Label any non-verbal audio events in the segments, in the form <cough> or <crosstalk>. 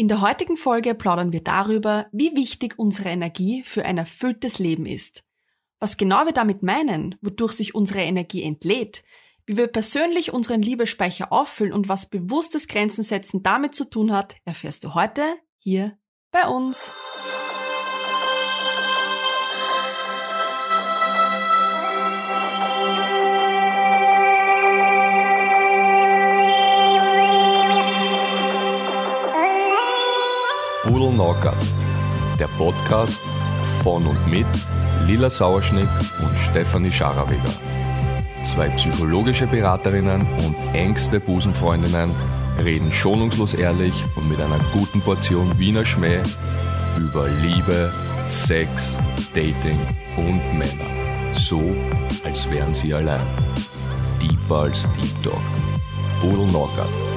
In der heutigen Folge plaudern wir darüber, wie wichtig unsere Energie für ein erfülltes Leben ist. Was genau wir damit meinen, wodurch sich unsere Energie entlädt, wie wir persönlich unseren Liebespeicher auffüllen und was bewusstes Grenzensetzen damit zu tun hat, erfährst du heute hier bei uns. Pudel Knockout, der Podcast von und mit Lila Sauerschnick und Stefanie Scharraweger. Zwei psychologische Beraterinnen und engste Busenfreundinnen reden schonungslos ehrlich und mit einer guten Portion Wiener Schmäh über Liebe, Sex, Dating und Männer. So, als wären sie allein. Deep als Deep Dog. Pudel Knockout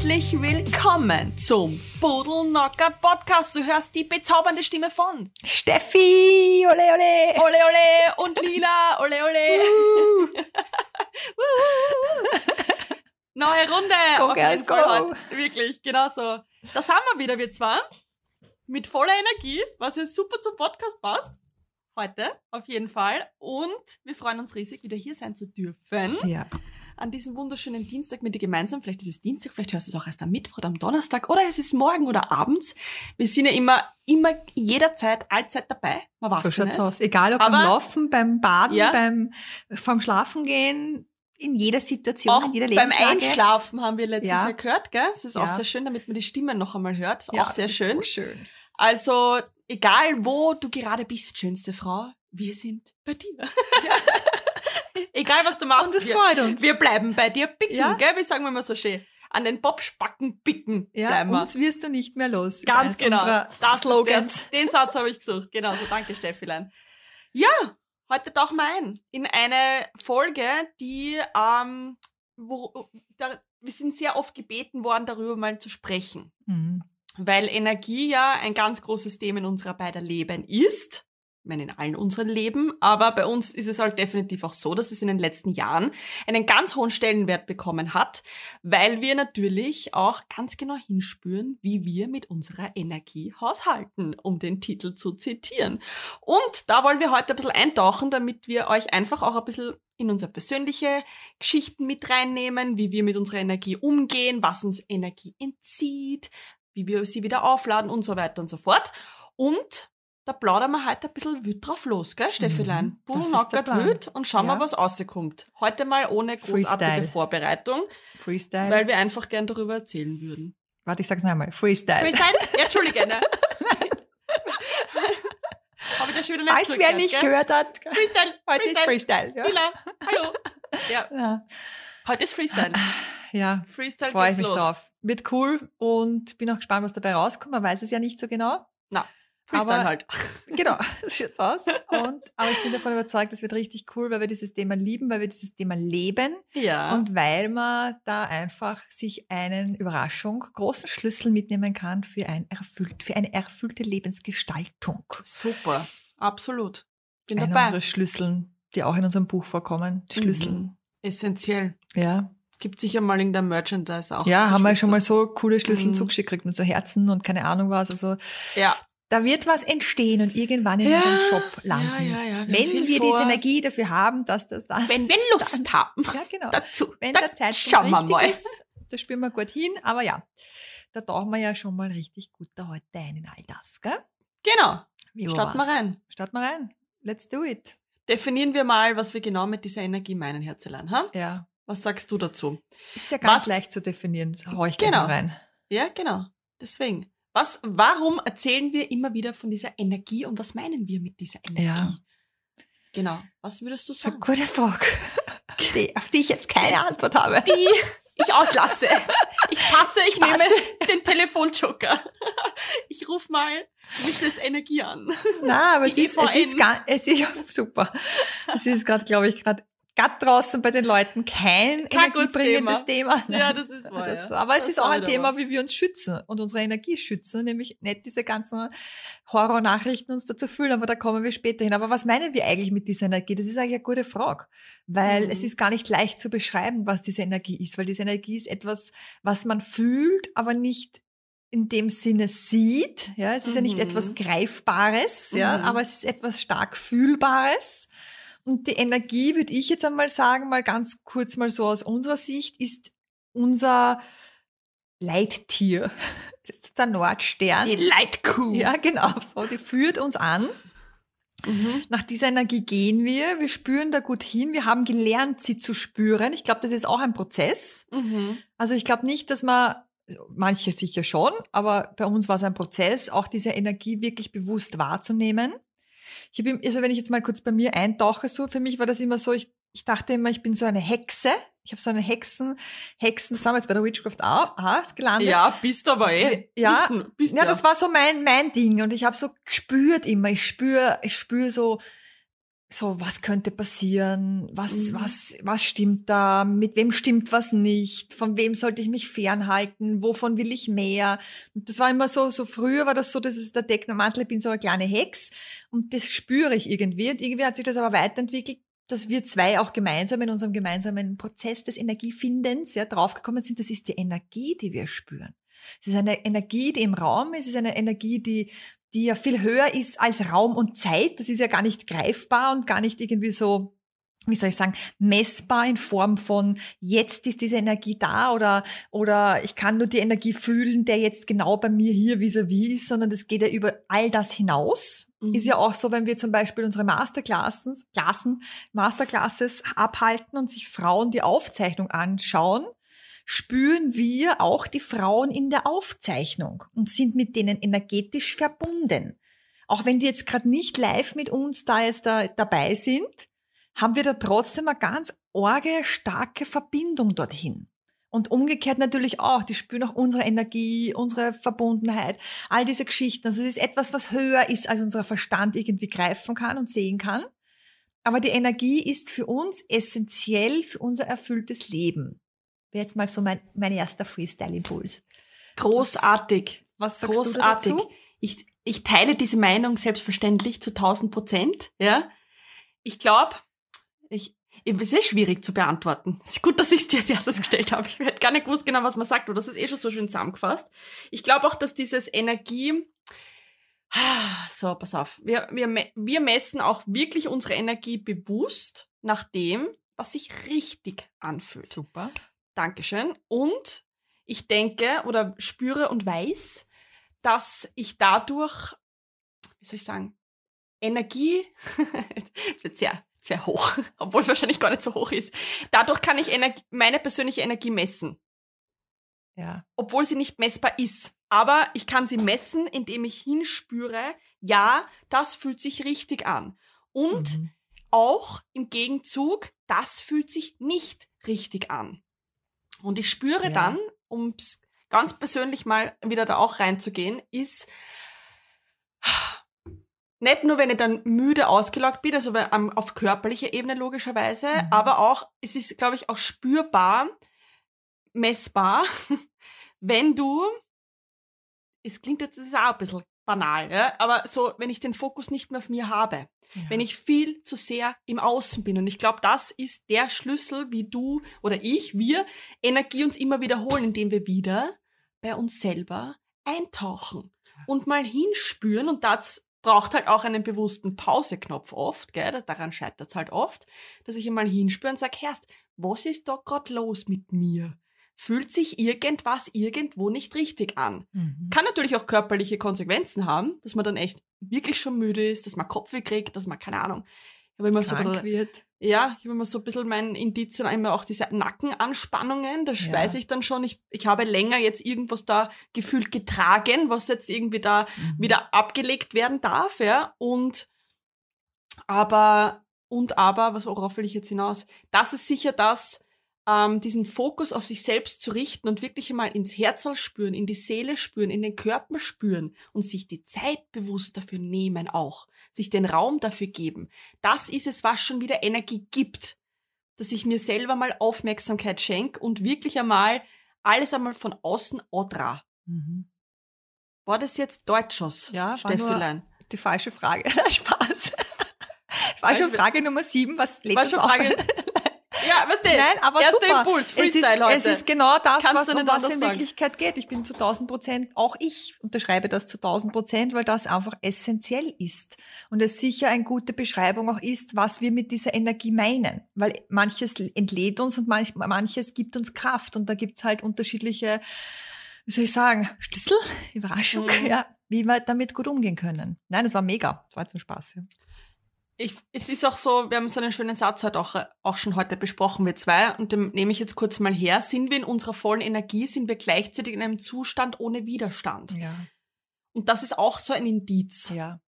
herzlich willkommen zum Bodelnocker Podcast. Du hörst die bezaubernde Stimme von Steffi, ole ole, ole ole und Lila, ole ole. <laughs> Neue Runde, go, auf guys, go. Heute. wirklich, genau so. Da sind wir wieder, wir zwar mit voller Energie, was ja super zum Podcast passt. Heute, auf jeden Fall. Und wir freuen uns riesig, wieder hier sein zu dürfen. Ja an diesem wunderschönen Dienstag mit dir gemeinsam. Vielleicht ist es Dienstag, vielleicht hörst du es auch erst am Mittwoch oder am Donnerstag oder es ist morgen oder abends. Wir sind ja immer, immer jederzeit, allzeit dabei. Man weiß so schaut's nicht. aus. Egal ob Aber beim Laufen, beim Baden, ja. beim vom Schlafen gehen, in jeder Situation, auch in jeder Lebenslage. Beim Einschlafen haben wir letztes ja. Jahr gehört, gell? Es ist ja. auch sehr schön, damit man die Stimmen noch einmal hört. Ist ja, auch sehr ist schön. So schön. Also, egal wo du gerade bist, schönste Frau, wir sind bei dir. Ja. Egal, was du machst. Und das wir, freut uns. Wir bleiben bei dir bicken, ja? gell? Wie sagen wir mal so schön? An den Popspacken bicken ja, bleiben wir. Uns wirst du nicht mehr los. Ganz genau. Das Slogan. Den, den Satz habe ich gesucht. Genau, so danke, Steffilein. Ja, heute tauchen wir ein in eine Folge, die, ähm, wo, da, wir sind sehr oft gebeten worden, darüber mal zu sprechen. Mhm. Weil Energie ja ein ganz großes Thema in unserer beiden Leben ist meine, in allen unseren Leben, aber bei uns ist es halt definitiv auch so, dass es in den letzten Jahren einen ganz hohen Stellenwert bekommen hat, weil wir natürlich auch ganz genau hinspüren, wie wir mit unserer Energie haushalten, um den Titel zu zitieren. Und da wollen wir heute ein bisschen eintauchen, damit wir euch einfach auch ein bisschen in unsere persönliche Geschichten mit reinnehmen, wie wir mit unserer Energie umgehen, was uns Energie entzieht, wie wir sie wieder aufladen und so weiter und so fort. Und da plaudern wir heute ein bisschen wild drauf los, gell, Steffelein? Mhm, Bullnackert wild und schauen ja. was rauskommt. Heute mal ohne großartige Freestyle. Vorbereitung. Freestyle. Weil wir einfach gern darüber erzählen würden. Warte, ich sag's noch einmal. Freestyle. Freestyle? <laughs> Ja, Entschuldige, ne? Habe ich das schon wieder Als wer nicht gell? gehört hat. Freestyle. Heute Freestyle. ist Freestyle. Ja. Mila, hallo. Ja. <laughs> ja. Heute ist Freestyle. Ja. Freestyle Freue ich mich los. drauf. Wird cool und bin auch gespannt, was dabei rauskommt. Man weiß es ja nicht so genau. Nein. Freestyle aber, halt. <laughs> Genau, das <laughs> schaut's aus. Und, aber ich bin davon überzeugt, das wird richtig cool, weil wir dieses Thema lieben, weil wir dieses Thema leben. Ja. Und weil man da einfach sich einen Überraschung, großen Schlüssel mitnehmen kann für, ein erfüllt, für eine erfüllte Lebensgestaltung. Super, absolut. Bin Einer dabei. Unsere Schlüsseln, die auch in unserem Buch vorkommen. Schlüsseln. Mhm. Essentiell. Ja gibt sicher mal in der Merchandise auch. Ja, haben wir schon mal so coole Schlüssel mhm. zugeschickt gekriegt mit so Herzen und keine Ahnung was. Also ja. Da wird was entstehen und irgendwann in ja, unserem Shop landen. Ja, ja, wir wenn wir vor. diese Energie dafür haben, dass das dann. Wenn wir <laughs> Lust dann, haben. Ja, genau. Dazu. Wenn da der Zeitpunkt wir mal. ist, da spüren wir gut hin. Aber ja, da tauchen wir ja schon mal richtig gut da heute ein in all das, gell? Genau. Jo, Starten wir rein. Starten wir rein. Let's do it. Definieren wir mal, was wir genau mit dieser Energie meinen, Herzelein. Ha? Ja. Was sagst du dazu? Ist ja ganz was, leicht zu definieren. Hau ich genau rein. Ja, genau. Deswegen. Was, warum erzählen wir immer wieder von dieser Energie und was meinen wir mit dieser Energie? Ja. Genau. Was würdest du sagen? So gute Frage, die, auf die ich jetzt keine Antwort habe. Die ich auslasse. Ich passe, ich passe. nehme den Telefonjoker. Ich rufe mal Mrs. Energie an. Na, aber es ist, es e ist, gar, es ist super. Es ist gerade, glaube ich, gerade gerade draußen bei den Leuten kein, kein energiebringendes Thema. Thema. Ja, das ist wahr. Das, aber das es ist auch ein halt Thema, wie wir uns schützen und unsere Energie schützen, nämlich nicht diese ganzen Horror-Nachrichten uns dazu fühlen, aber da kommen wir später hin. Aber was meinen wir eigentlich mit dieser Energie? Das ist eigentlich eine gute Frage, weil mhm. es ist gar nicht leicht zu beschreiben, was diese Energie ist, weil diese Energie ist etwas, was man fühlt, aber nicht in dem Sinne sieht. Ja, es ist mhm. ja nicht etwas mhm. Greifbares, ja, mhm. aber es ist etwas stark Fühlbares. Und die Energie, würde ich jetzt einmal sagen, mal ganz kurz mal so aus unserer Sicht, ist unser Leittier. Das <laughs> ist der Nordstern. Die Leitkuh. Ja, genau. So, die führt uns an. Mhm. Nach dieser Energie gehen wir, wir spüren da gut hin, wir haben gelernt, sie zu spüren. Ich glaube, das ist auch ein Prozess. Mhm. Also ich glaube nicht, dass man, manche sicher schon, aber bei uns war es ein Prozess, auch diese Energie wirklich bewusst wahrzunehmen ich habe, also wenn ich jetzt mal kurz bei mir eintauche, so, für mich war das immer so, ich, ich dachte immer, ich bin so eine Hexe. Ich habe so eine Hexen, Hexen, das wir jetzt bei der Witchcraft auch, House gelandet. Ja, bist du aber eh. Ja, bist, bist ja, ja, das war so mein, mein Ding. Und ich habe so gespürt immer, ich spüre, ich spüre so, so, was könnte passieren? Was, mhm. was, was stimmt da? Mit wem stimmt was nicht? Von wem sollte ich mich fernhalten? Wovon will ich mehr? Und das war immer so, so früher war das so, dass es der Technomantel, ich bin so eine kleine Hex und das spüre ich irgendwie. Und irgendwie hat sich das aber weiterentwickelt, dass wir zwei auch gemeinsam in unserem gemeinsamen Prozess des Energiefindens ja draufgekommen sind. Das ist die Energie, die wir spüren. Es ist eine Energie, die im Raum ist, es ist eine Energie, die, die ja viel höher ist als Raum und Zeit. Das ist ja gar nicht greifbar und gar nicht irgendwie so wie soll ich sagen, messbar in Form von jetzt ist diese Energie da oder, oder ich kann nur die Energie fühlen, der jetzt genau bei mir hier vis-à-vis -vis ist, sondern das geht ja über all das hinaus. Mhm. Ist ja auch so, wenn wir zum Beispiel unsere Masterclasses, Klassen, Masterclasses abhalten und sich Frauen die Aufzeichnung anschauen, spüren wir auch die Frauen in der Aufzeichnung und sind mit denen energetisch verbunden. Auch wenn die jetzt gerade nicht live mit uns da jetzt da, dabei sind, haben wir da trotzdem eine ganz orge, starke Verbindung dorthin. Und umgekehrt natürlich auch, die spüren auch unsere Energie, unsere Verbundenheit, all diese Geschichten. Also es ist etwas, was höher ist, als unser Verstand irgendwie greifen kann und sehen kann. Aber die Energie ist für uns essentiell für unser erfülltes Leben wäre jetzt mal so mein, mein erster Freestyle-Impuls. Großartig. Was, was sagst Großartig. du dazu? Ich, ich teile diese Meinung selbstverständlich zu 1000 Prozent. Ja. Ich glaube, ich, es ist eh schwierig zu beantworten. Es ist gut, dass ich es dir als erstes gestellt habe. Ich hätte gar nicht gewusst genau, was man sagt, aber das ist eh schon so schön zusammengefasst. Ich glaube auch, dass dieses Energie, so, pass auf, wir, wir, wir messen auch wirklich unsere Energie bewusst nach dem, was sich richtig anfühlt. Super. Dankeschön. Und ich denke oder spüre und weiß, dass ich dadurch, wie soll ich sagen, Energie, <laughs> das wird sehr, sehr hoch, <laughs> obwohl es wahrscheinlich gar nicht so hoch ist. Dadurch kann ich Energie, meine persönliche Energie messen. Ja. Obwohl sie nicht messbar ist. Aber ich kann sie messen, indem ich hinspüre, ja, das fühlt sich richtig an. Und mhm. auch im Gegenzug, das fühlt sich nicht richtig an. Und ich spüre ja. dann, um es ganz persönlich mal wieder da auch reinzugehen, ist nicht nur, wenn ich dann müde ausgelockt bin, also auf körperlicher Ebene logischerweise, mhm. aber auch, es ist, glaube ich, auch spürbar, messbar, <laughs> wenn du, es klingt jetzt, das ist auch ein bisschen banal, ja? aber so, wenn ich den Fokus nicht mehr auf mir habe, ja. wenn ich viel zu sehr im Außen bin. Und ich glaube, das ist der Schlüssel, wie du oder ich, wir Energie uns immer wiederholen, indem wir wieder bei uns selber eintauchen und mal hinspüren. Und das braucht halt auch einen bewussten Pauseknopf oft, gell? daran scheitert es halt oft, dass ich einmal hinspüre und sage, Herst, was ist da gerade los mit mir? fühlt sich irgendwas irgendwo nicht richtig an. Mhm. Kann natürlich auch körperliche Konsequenzen haben, dass man dann echt wirklich schon müde ist, dass man Kopfweh kriegt, dass man, keine Ahnung, ich immer so bisschen, wird. Ja, ich habe immer so ein bisschen mein Indizien, immer auch diese Nackenanspannungen, das ja. weiß ich dann schon. Ich, ich habe länger jetzt irgendwas da gefühlt getragen, was jetzt irgendwie da mhm. wieder abgelegt werden darf, ja. Und aber, und aber, was worauf will ich jetzt hinaus? Das ist sicher das, ähm, diesen Fokus auf sich selbst zu richten und wirklich einmal ins Herz spüren, in die Seele spüren, in den Körper spüren und sich die Zeit bewusst dafür nehmen auch, sich den Raum dafür geben. Das ist es, was schon wieder Energie gibt, dass ich mir selber mal Aufmerksamkeit schenke und wirklich einmal alles einmal von außen odra. Mhm. War das jetzt Deutschos, ja, Steffelein? Die falsche Frage. <laughs> Spaß. Falsche Frage Nummer sieben, was lädt war uns schon auf? Ja, was denn? Nein, aber Erster super. Impuls, Freestyle es ist, heute. Es ist genau das, Kannst was, um was in Wirklichkeit geht. Ich bin zu 1000 Prozent, auch ich unterschreibe das zu 1000 Prozent, weil das einfach essentiell ist. Und es sicher eine gute Beschreibung auch ist, was wir mit dieser Energie meinen. Weil manches entlädt uns und manch, manches gibt uns Kraft. Und da gibt's halt unterschiedliche, wie soll ich sagen, Schlüssel, Überraschung, mhm. ja, wie wir damit gut umgehen können. Nein, es war mega. Es war zum Spaß. Ja ich, es ist auch so, wir haben so einen schönen Satz heute halt auch, äh, auch schon heute besprochen, wir zwei, und den nehme ich jetzt kurz mal her. Sind wir in unserer vollen Energie, sind wir gleichzeitig in einem Zustand ohne Widerstand. Ja. Und das ist auch so ein Indiz, ja.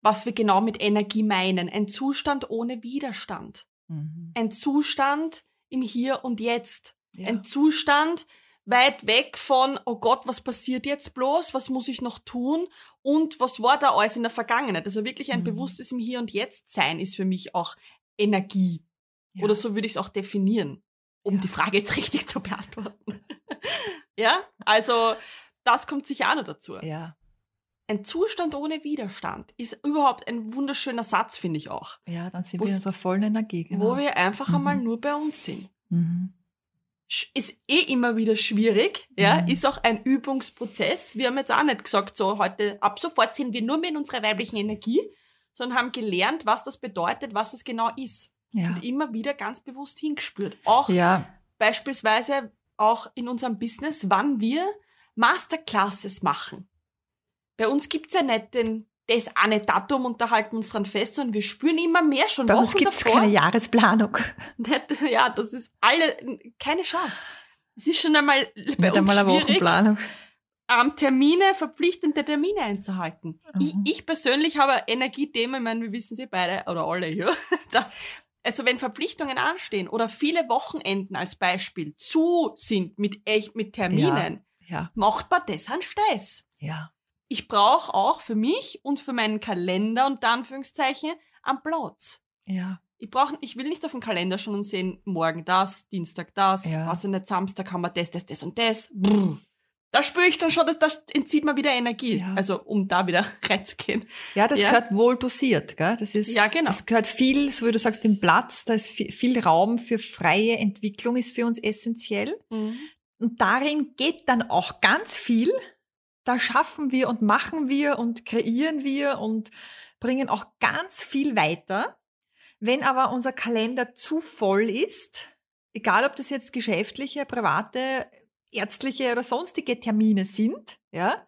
was wir genau mit Energie meinen. Ein Zustand ohne Widerstand. Mhm. Ein Zustand im Hier und Jetzt. Ja. Ein Zustand, weit weg von, oh Gott, was passiert jetzt bloß, was muss ich noch tun und was war da alles in der Vergangenheit. Also wirklich ein mhm. bewusstes im Hier und Jetzt sein ist für mich auch Energie. Ja. Oder so würde ich es auch definieren, um ja. die Frage jetzt <laughs> richtig zu beantworten. <laughs> ja, also das kommt sicher auch noch dazu. Ja. Ein Zustand ohne Widerstand ist überhaupt ein wunderschöner Satz, finde ich auch. Ja, dann sind wir in unserer vollen Energie. Genau. Wo wir einfach mhm. einmal nur bei uns sind. Mhm ist eh immer wieder schwierig, ja, mhm. ist auch ein Übungsprozess. Wir haben jetzt auch nicht gesagt, so heute, ab sofort sind wir nur mehr in unserer weiblichen Energie, sondern haben gelernt, was das bedeutet, was es genau ist. Ja. Und immer wieder ganz bewusst hingespürt. Auch ja. beispielsweise auch in unserem Business, wann wir Masterclasses machen. Bei uns gibt es ja nicht den das eine Datum und da halten wir uns dran fest und wir spüren immer mehr schon. Bei uns gibt es keine Jahresplanung. Ja, das ist alle, keine Chance. Es ist schon einmal Nicht bei Nicht uns einmal schwierig, Wochenplanung. Ähm, Termine, verpflichtende Termine einzuhalten. Mhm. Ich, ich, persönlich habe Energiethemen, ich meine, wir wissen sie eh beide oder alle hier. <laughs> Da, also wenn Verpflichtungen anstehen oder viele Wochenenden als Beispiel zu sind mit mit Terminen, ja, ja. macht man das an Stress. Ja ich brauche auch für mich und für meinen Kalender und Anführungszeichen am Platz. Ja. Ich, brauch, ich will nicht auf den Kalender schon und sehen, morgen das, Dienstag das, ja. was in der Samstag haben wir das, das, das und das. Brr. Da spüre ich dann schon, dass das entzieht mir wieder Energie. Ja. Also um da wieder <laughs> reinzugehen. Ja, das ja. gehört wohl dosiert, gell? Das ist, ja, genau. Das gehört viel, so wie du sagst, dem Platz. Da ist viel, viel Raum für freie Entwicklung ist für uns essentiell. Mhm. Und darin geht dann auch ganz viel, da schaffen wir und machen wir und kreieren wir und bringen auch ganz viel weiter. Wenn aber unser Kalender zu voll ist, egal ob das jetzt geschäftliche, private, ärztliche oder sonstige Termine sind, ja,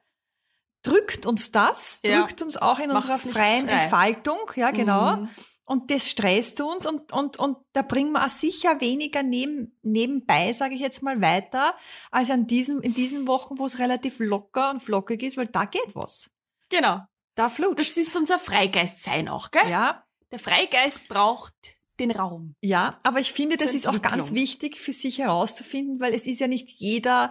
drückt uns das, ja. drückt uns auch in Macht's unserer freien frei. Entfaltung, ja, genau. Mhm und das stresst uns und, und, und da bringen wir auch sicher weniger neben, nebenbei, sage ich jetzt mal, weiter, als an diesen, in diesen Wochen, wo es relativ locker und flockig ist, weil da geht was. Genau. Da flutscht. Das ist unser Freigeist-Sein auch, gell? Ja. Der Freigeist braucht den Raum. Ja, aber ich finde, das ist auch ganz wichtig für sich herauszufinden, weil es ist ja nicht jeder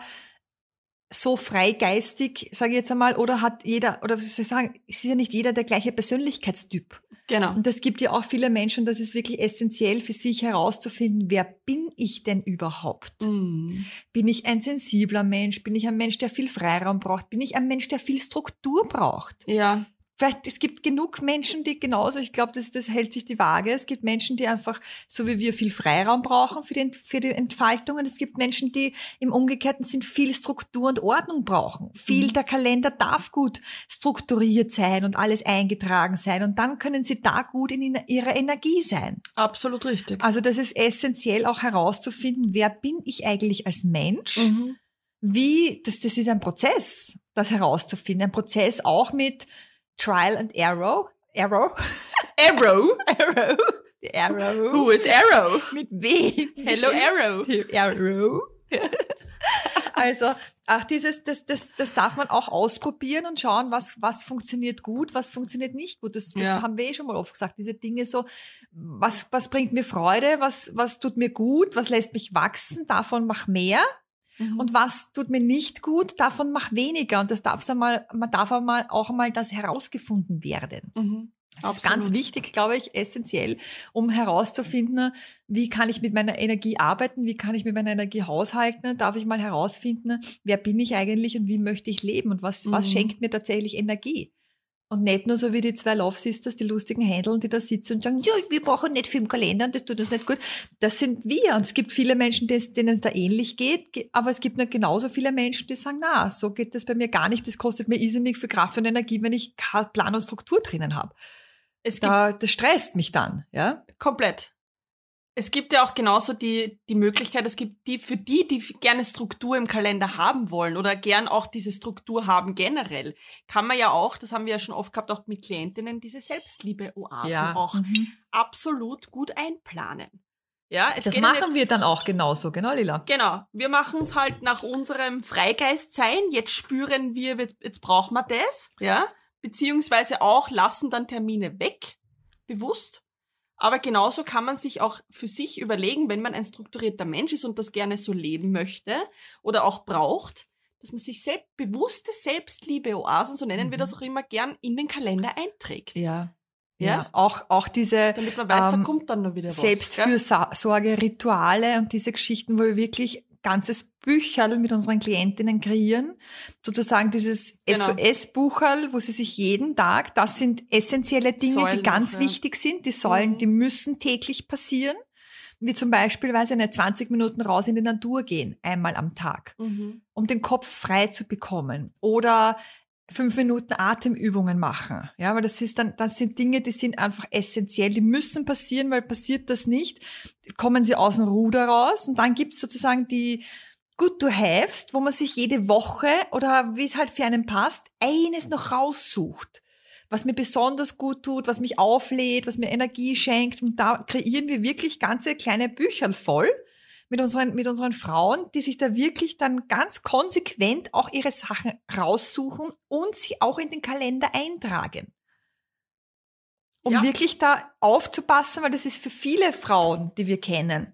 so freigeistig, sage ich jetzt einmal, oder hat jeder, oder soll ich sagen, es ist ja nicht jeder der gleiche Persönlichkeitstyp. Genau. Und das gibt ja auch viele Menschen, das ist wirklich essentiell für sich herauszufinden, wer bin ich denn überhaupt? Mm. Bin ich ein sensibler Mensch? Bin ich ein Mensch, der viel Freiraum braucht? Bin ich ein Mensch, der viel Struktur braucht? Ja vielleicht, es gibt genug Menschen, die genauso, ich glaube, das, das hält sich die Waage. Es gibt Menschen, die einfach, so wie wir, viel Freiraum brauchen für die, für die Entfaltung. Und es gibt Menschen, die im umgekehrten Sinn viel Struktur und Ordnung brauchen. Viel, mhm. der Kalender darf gut strukturiert sein und alles eingetragen sein. Und dann können sie da gut in ihrer Energie sein. Absolut richtig. Also das ist essentiell auch herauszufinden, wer bin ich eigentlich als Mensch? Mhm. Wie, das, das ist ein Prozess, das herauszufinden. Ein Prozess auch mit, Trial and Arrow. Arrow? Arrow. <laughs> Arrow. Arrow. Who is Arrow? Mit W. Hello Arrow. Arrow. <laughs> Also, ach, dieses, das, das, das darf man auch ausprobieren und schauen, was, was funktioniert gut, was funktioniert nicht gut. Das, das ja. haben wir eh schon mal oft gesagt. Diese Dinge so, was, was bringt mir Freude, was, was tut mir gut, was lässt mich wachsen, davon mach mehr. Mhm. Und was tut mir nicht gut, davon mach weniger. Und das darf einmal, man darf einmal auch mal das herausgefunden werden. Mhm. Das Absolut. ist ganz wichtig, glaube ich, essentiell, um herauszufinden, wie kann ich mit meiner Energie arbeiten, wie kann ich mit meiner Energie haushalten, darf ich mal herausfinden, wer bin ich eigentlich und wie möchte ich leben und was, mhm. was schenkt mir tatsächlich Energie. Und nicht nur so wie die zwei Love Sisters, die lustigen Händeln, die da sitzen und sagen, ja, wir brauchen nicht viel Filmkalender und das tut uns nicht gut. Das sind wir. Und es gibt viele Menschen, denen es da ähnlich geht, aber es gibt noch genauso viele Menschen, die sagen, na, so geht das bei mir gar nicht. Das kostet mir irrsinnig viel Kraft und Energie, wenn ich Plan und Struktur drinnen habe. Es da, das stresst mich dann, ja? Komplett. Es gibt ja auch genauso die, die Möglichkeit, es gibt die für die, die gerne Struktur im Kalender haben wollen oder gern auch diese Struktur haben generell, kann man ja auch, das haben wir ja schon oft gehabt, auch mit Klientinnen, diese Selbstliebe-Oasen ja. auch mhm. absolut gut einplanen. Ja, es das machen wir dann auch genauso, genau, Lila? Genau. Wir machen es halt nach unserem Freigeistsein. Jetzt spüren wir, jetzt brauchen wir das, ja. Beziehungsweise auch lassen dann Termine weg, bewusst aber genauso kann man sich auch für sich überlegen, wenn man ein strukturierter Mensch ist und das gerne so leben möchte oder auch braucht, dass man sich selbst, bewusste Selbstliebe-Oasen, so nennen mhm. wir das mhm. auch immer gern, in den Kalender einträgt. Ja. Ja, ja. auch, auch diese Damit man weiß, ähm, da kommt dann noch wieder was, Selbstfürsorge, ja? Rituale und diese Geschichten, wo wir wirklich ganzes Bücherl mit unseren Klientinnen kreieren. Sozusagen dieses genau. SOS-Bucherl, wo sie sich jeden Tag, das sind essentielle Dinge, Säulen, die ganz ja. wichtig sind, die Säulen, mhm. die müssen täglich passieren. Wie zum Beispiel, weil sie eine 20 Minuten raus in die Natur gehen, einmal am Tag, mhm. um den Kopf frei zu bekommen. Oder fünf Minuten Atemübungen machen. Ja, weil das ist dann, das sind Dinge, die sind einfach essentiell, die müssen passieren, weil passiert das nicht, kommen sie aus dem Ruder raus und dann gibt's sozusagen die Good to Haves, wo man sich jede Woche oder wie es halt für einen passt, eines noch raussucht, was mir besonders gut tut, was mich auflädt, was mir Energie schenkt und da kreieren wir wirklich ganze kleine Bücher voll mit unseren, mit unseren Frauen, die sich da wirklich dann ganz konsequent auch ihre Sachen raussuchen und sie auch in den Kalender eintragen. Um ja. wirklich da aufzupassen, weil das ist für viele Frauen, die wir kennen,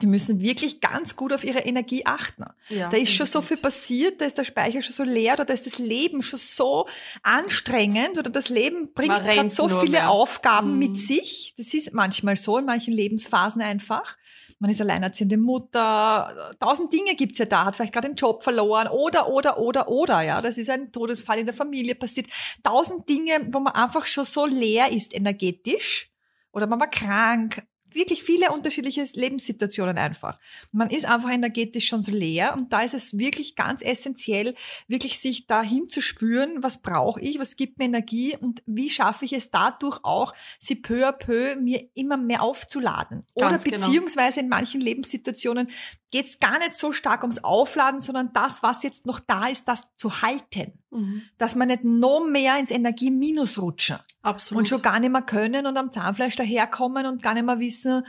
die müssen wirklich ganz gut auf ihre Energie achten. Ja, da ist schon so viel passiert, da ist der Speicher schon so leer oder da ist das Leben schon so anstrengend oder das Leben bringt gerade so viele mehr. Aufgaben mhm. mit sich. Das ist manchmal so in manchen Lebensphasen einfach, man ist alleinerziehende Mutter, tausend Dinge gibt's ja da, hat vielleicht gerade den Job verloren oder, oder, oder, oder, ja, das ist ein Todesfall in der Familie passiert. Tausend Dinge, wo man einfach schon so leer ist energetisch oder man war krank wirklich viele unterschiedliche Lebenssituationen einfach. Man ist einfach energetisch schon so leer und da ist es wirklich ganz essentiell, wirklich sich dahin zu spüren, was brauche ich, was gibt mir Energie und wie schaffe ich es dadurch auch, sie peu à peu mir immer mehr aufzuladen. Oder genau. beziehungsweise genau. in manchen Lebenssituationen geht es gar nicht so stark ums Aufladen, sondern das, was jetzt noch da ist, das zu halten. Mhm. Dass man nicht noch mehr ins Energieminus rutschen. Absolut. Und schon gar nicht mehr können und am Zahnfleisch daherkommen und gar nicht mehr wissen,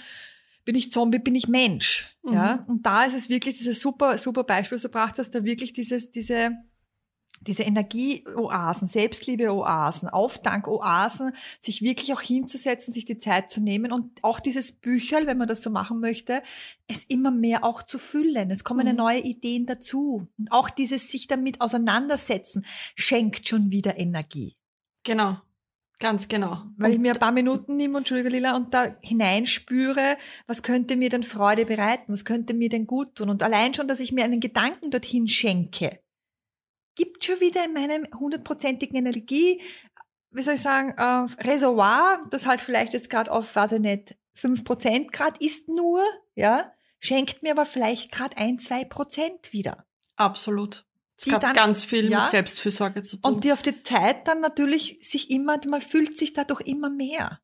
bin ich Zombie, bin ich Mensch. Mhm. Ja? Und da ist es wirklich dieses super, super Beispiel, so braucht dass da wirklich dieses, diese diese Energieoasen, Selbstliebeoasen, Aufdankoasen, sich wirklich auch hinzusetzen, sich die Zeit zu nehmen und auch dieses Bücherl, wenn man das so machen möchte, es immer mehr auch zu füllen. Es kommen mhm. neue Ideen dazu. Und auch dieses sich damit auseinandersetzen schenkt schon wieder Energie. Genau. Ganz genau. Weil und ich mir ein paar Minuten nehme, und Entschuldige Lila, und da hineinspüre, was könnte mir denn Freude bereiten, was könnte mir denn gut tun. Und allein schon, dass ich mir einen Gedanken dorthin schenke, gibt schon wieder in meinem hundertprozentigen Energie, wie soll ich sagen, äh, Reservoir, das halt vielleicht jetzt gerade auf, weiß ich nicht, fünf Prozent Grad ist nur, ja, schenkt mir aber vielleicht gerade ein, zwei Prozent wieder. Absolut. Es hat dann, ganz viel ja, mit Selbstfürsorge zu tun. Und die auf die Zeit dann natürlich sich immer, man fühlt sich dadurch immer mehr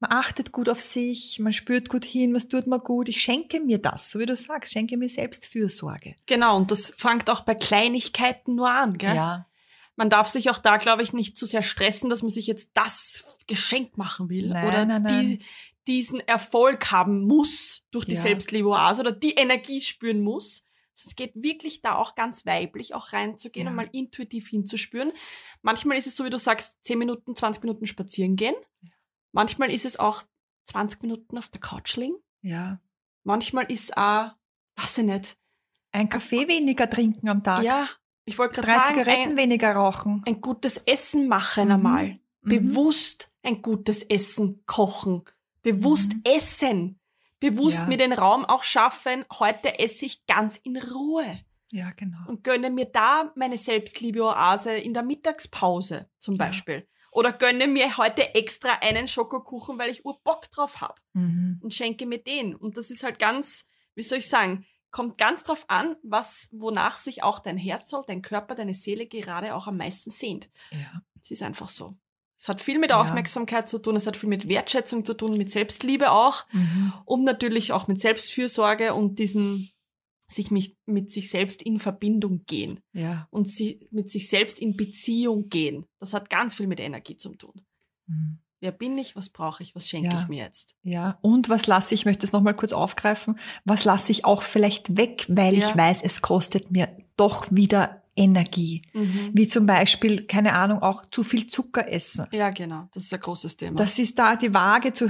man achtet gut auf sich, man spürt gut hin, was tut man gut. Ich schenke mir das, so wie du sagst, schenke mir Selbstfürsorge. Genau, und das fängt auch bei Kleinigkeiten nur an, gell? Ja. Man darf sich auch da, glaube ich, nicht zu sehr stressen, dass man sich jetzt das Geschenk machen will nein, oder nein, nein. Die, diesen Erfolg haben muss durch die ja. selbstliebe oder die Energie spüren muss. Also es geht wirklich da auch ganz weiblich auch reinzugehen ja. und mal intuitiv hinzuspüren. Manchmal ist es so, wie du sagst, 10 Minuten, 20 Minuten spazieren gehen. Ja Manchmal ist es auch 20 Minuten auf der Couch liegen. Ja. Manchmal ist es auch, weiß ich nicht. Ein Kaffee ein, weniger trinken am Tag. Ja, ich wollte gerade sagen. Zigaretten ein, weniger rauchen. Ein gutes Essen machen mhm. einmal. Mhm. Bewusst ein gutes Essen kochen. Bewusst mhm. essen. Bewusst ja. mir den Raum auch schaffen. Heute esse ich ganz in Ruhe. Ja, genau. Und gönne mir da meine Selbstliebe-Oase in der Mittagspause zum Beispiel. Oder gönne mir heute extra einen Schokokuchen, weil ich Urbock drauf habe mhm. und schenke mir den. Und das ist halt ganz, wie soll ich sagen, kommt ganz drauf an, was, wonach sich auch dein Herz, dein Körper, deine Seele gerade auch am meisten sehnt. Ja. Es ist einfach so. Es hat viel mit Aufmerksamkeit ja. zu tun, es hat viel mit Wertschätzung zu tun, mit Selbstliebe auch mhm. und natürlich auch mit Selbstfürsorge und diesem sich mit, mit sich selbst in Verbindung gehen ja. und sie, mit sich selbst in Beziehung gehen. Das hat ganz viel mit Energie zu tun. Mhm. Wer bin ich? Was brauche ich? Was schenke ja. ich mir jetzt? Ja, und was lasse ich, ich möchte es nochmal kurz aufgreifen, was lasse ich auch vielleicht weg, weil ja. ich weiß, es kostet mir doch wieder Energie. Mhm. Wie zum Beispiel, keine Ahnung, auch zu viel Zucker essen. Ja, genau. Das ist ein großes Thema. Das ist da die Waage zu,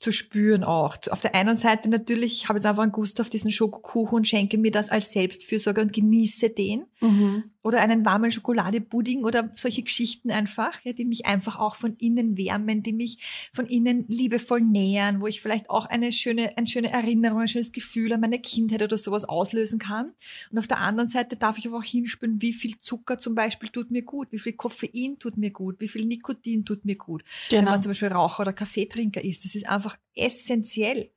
zu spüren auch. Auf der einen Seite natürlich, ich habe jetzt einfach einen Gust auf diesen Schokokuchen und schenke mir das als Selbstfürsorge und genieße den. Mhm. Oder einen warmen Schokoladepudding oder solche Geschichten einfach, ja, die mich einfach auch von innen wärmen, die mich von innen liebevoll nähern, wo ich vielleicht auch eine schöne, eine schöne Erinnerung, ein schönes Gefühl an meine Kindheit oder sowas auslösen kann. Und auf der anderen Seite darf ich aber auch hinspüren, wie wie viel Zucker zum Beispiel tut mir gut, wie viel Koffein tut mir gut, wie viel Nikotin tut mir gut. Genau. Wenn man zum Beispiel Raucher oder Kaffeetrinker ist, das ist einfach essentiell.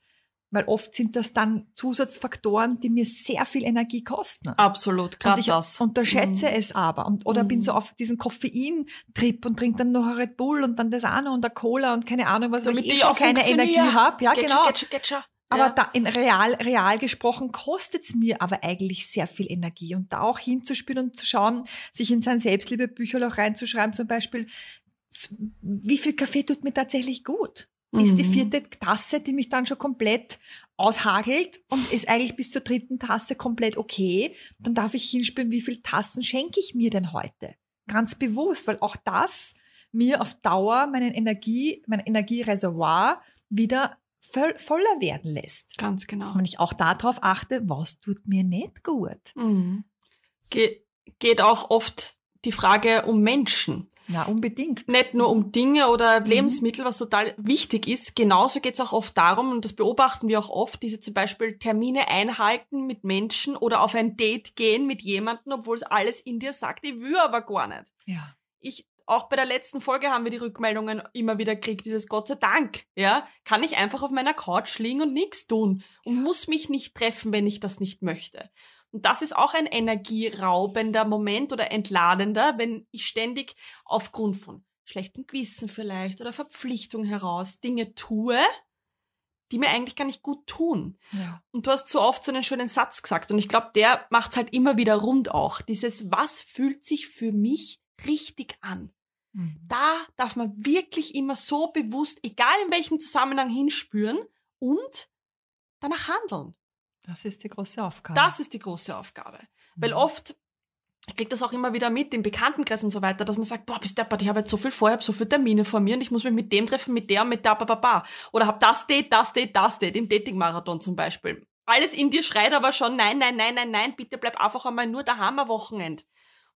Weil oft sind das dann Zusatzfaktoren, die mir sehr viel Energie kosten. Absolut, gerade das. unterschätze mm. es aber. Und, oder mm. bin mhm. so auf diesen Koffeintrip und trinke dann noch ein Red Bull und dann das auch noch und eine Cola und keine Ahnung was, Damit weil ich eh schon keine Energie habe. Ja, Getcha, genau. Getcha, Getcha. Aber ja. da in real, real gesprochen kostet es mir aber eigentlich sehr viel Energie. Und da auch hinzuspielen und zu schauen, sich in sein Selbstliebebücherl auch reinzuschreiben, zum Beispiel, wie viel Kaffee tut mir tatsächlich gut? Mhm. Ist die mhm. vierte Tasse, die mich dann schon komplett aushagelt und ist eigentlich bis zur dritten Tasse komplett okay, dann darf ich hinspielen, wie viele Tassen schenke ich mir denn heute? Ganz bewusst, weil auch das mir auf Dauer meinen Energie, mein Energiereservoir wieder voller werden lässt. Ganz genau. Und ich auch darauf achte, was tut mir nicht gut. Mhm. Ge geht auch oft die Frage um Menschen. Ja, unbedingt. Nicht nur um Dinge oder mhm. Lebensmittel, mhm. was total wichtig ist. Genauso geht es auch oft darum, und das beobachten wir auch oft, diese zum Beispiel Termine einhalten mit Menschen oder auf ein Date gehen mit jemandem, obwohl es alles in dir sagt, ich will aber gar nicht. Ja. Ich auch bei der letzten Folge haben wir die Rückmeldungen immer wieder gekriegt, dieses Gott sei Dank, ja, kann ich einfach auf meiner Couch liegen und nichts tun und muss mich nicht treffen, wenn ich das nicht möchte. Und das ist auch ein energieraubender Moment oder entladender, wenn ich ständig aufgrund von schlechtem Gewissen vielleicht oder Verpflichtung heraus Dinge tue, die mir eigentlich gar nicht gut tun. Ja. Und du hast so oft so einen schönen Satz gesagt und ich glaube, der macht es halt immer wieder rund auch. Dieses, was fühlt sich für mich richtig an? Mhm. Da darf man wirklich immer so bewusst, egal in welchem Zusammenhang, hinspüren und danach handeln. Das ist die große Aufgabe. Das ist die große Aufgabe. Mhm. Weil oft, ich kriege das auch immer wieder mit, im Bekanntenkreis und so weiter, dass man sagt, boah, bist deppert, ich habe jetzt so viel vorher, habe so viele Termine vor mir und ich muss mich mit dem treffen, mit der und mit der, bababa. Oder habe das Date, das Date, das Date, im Dating-Marathon zum Beispiel alles in dir schreit aber schon, nein, nein, nein, nein, nein, bitte bleib einfach einmal nur daheim am Wochenende.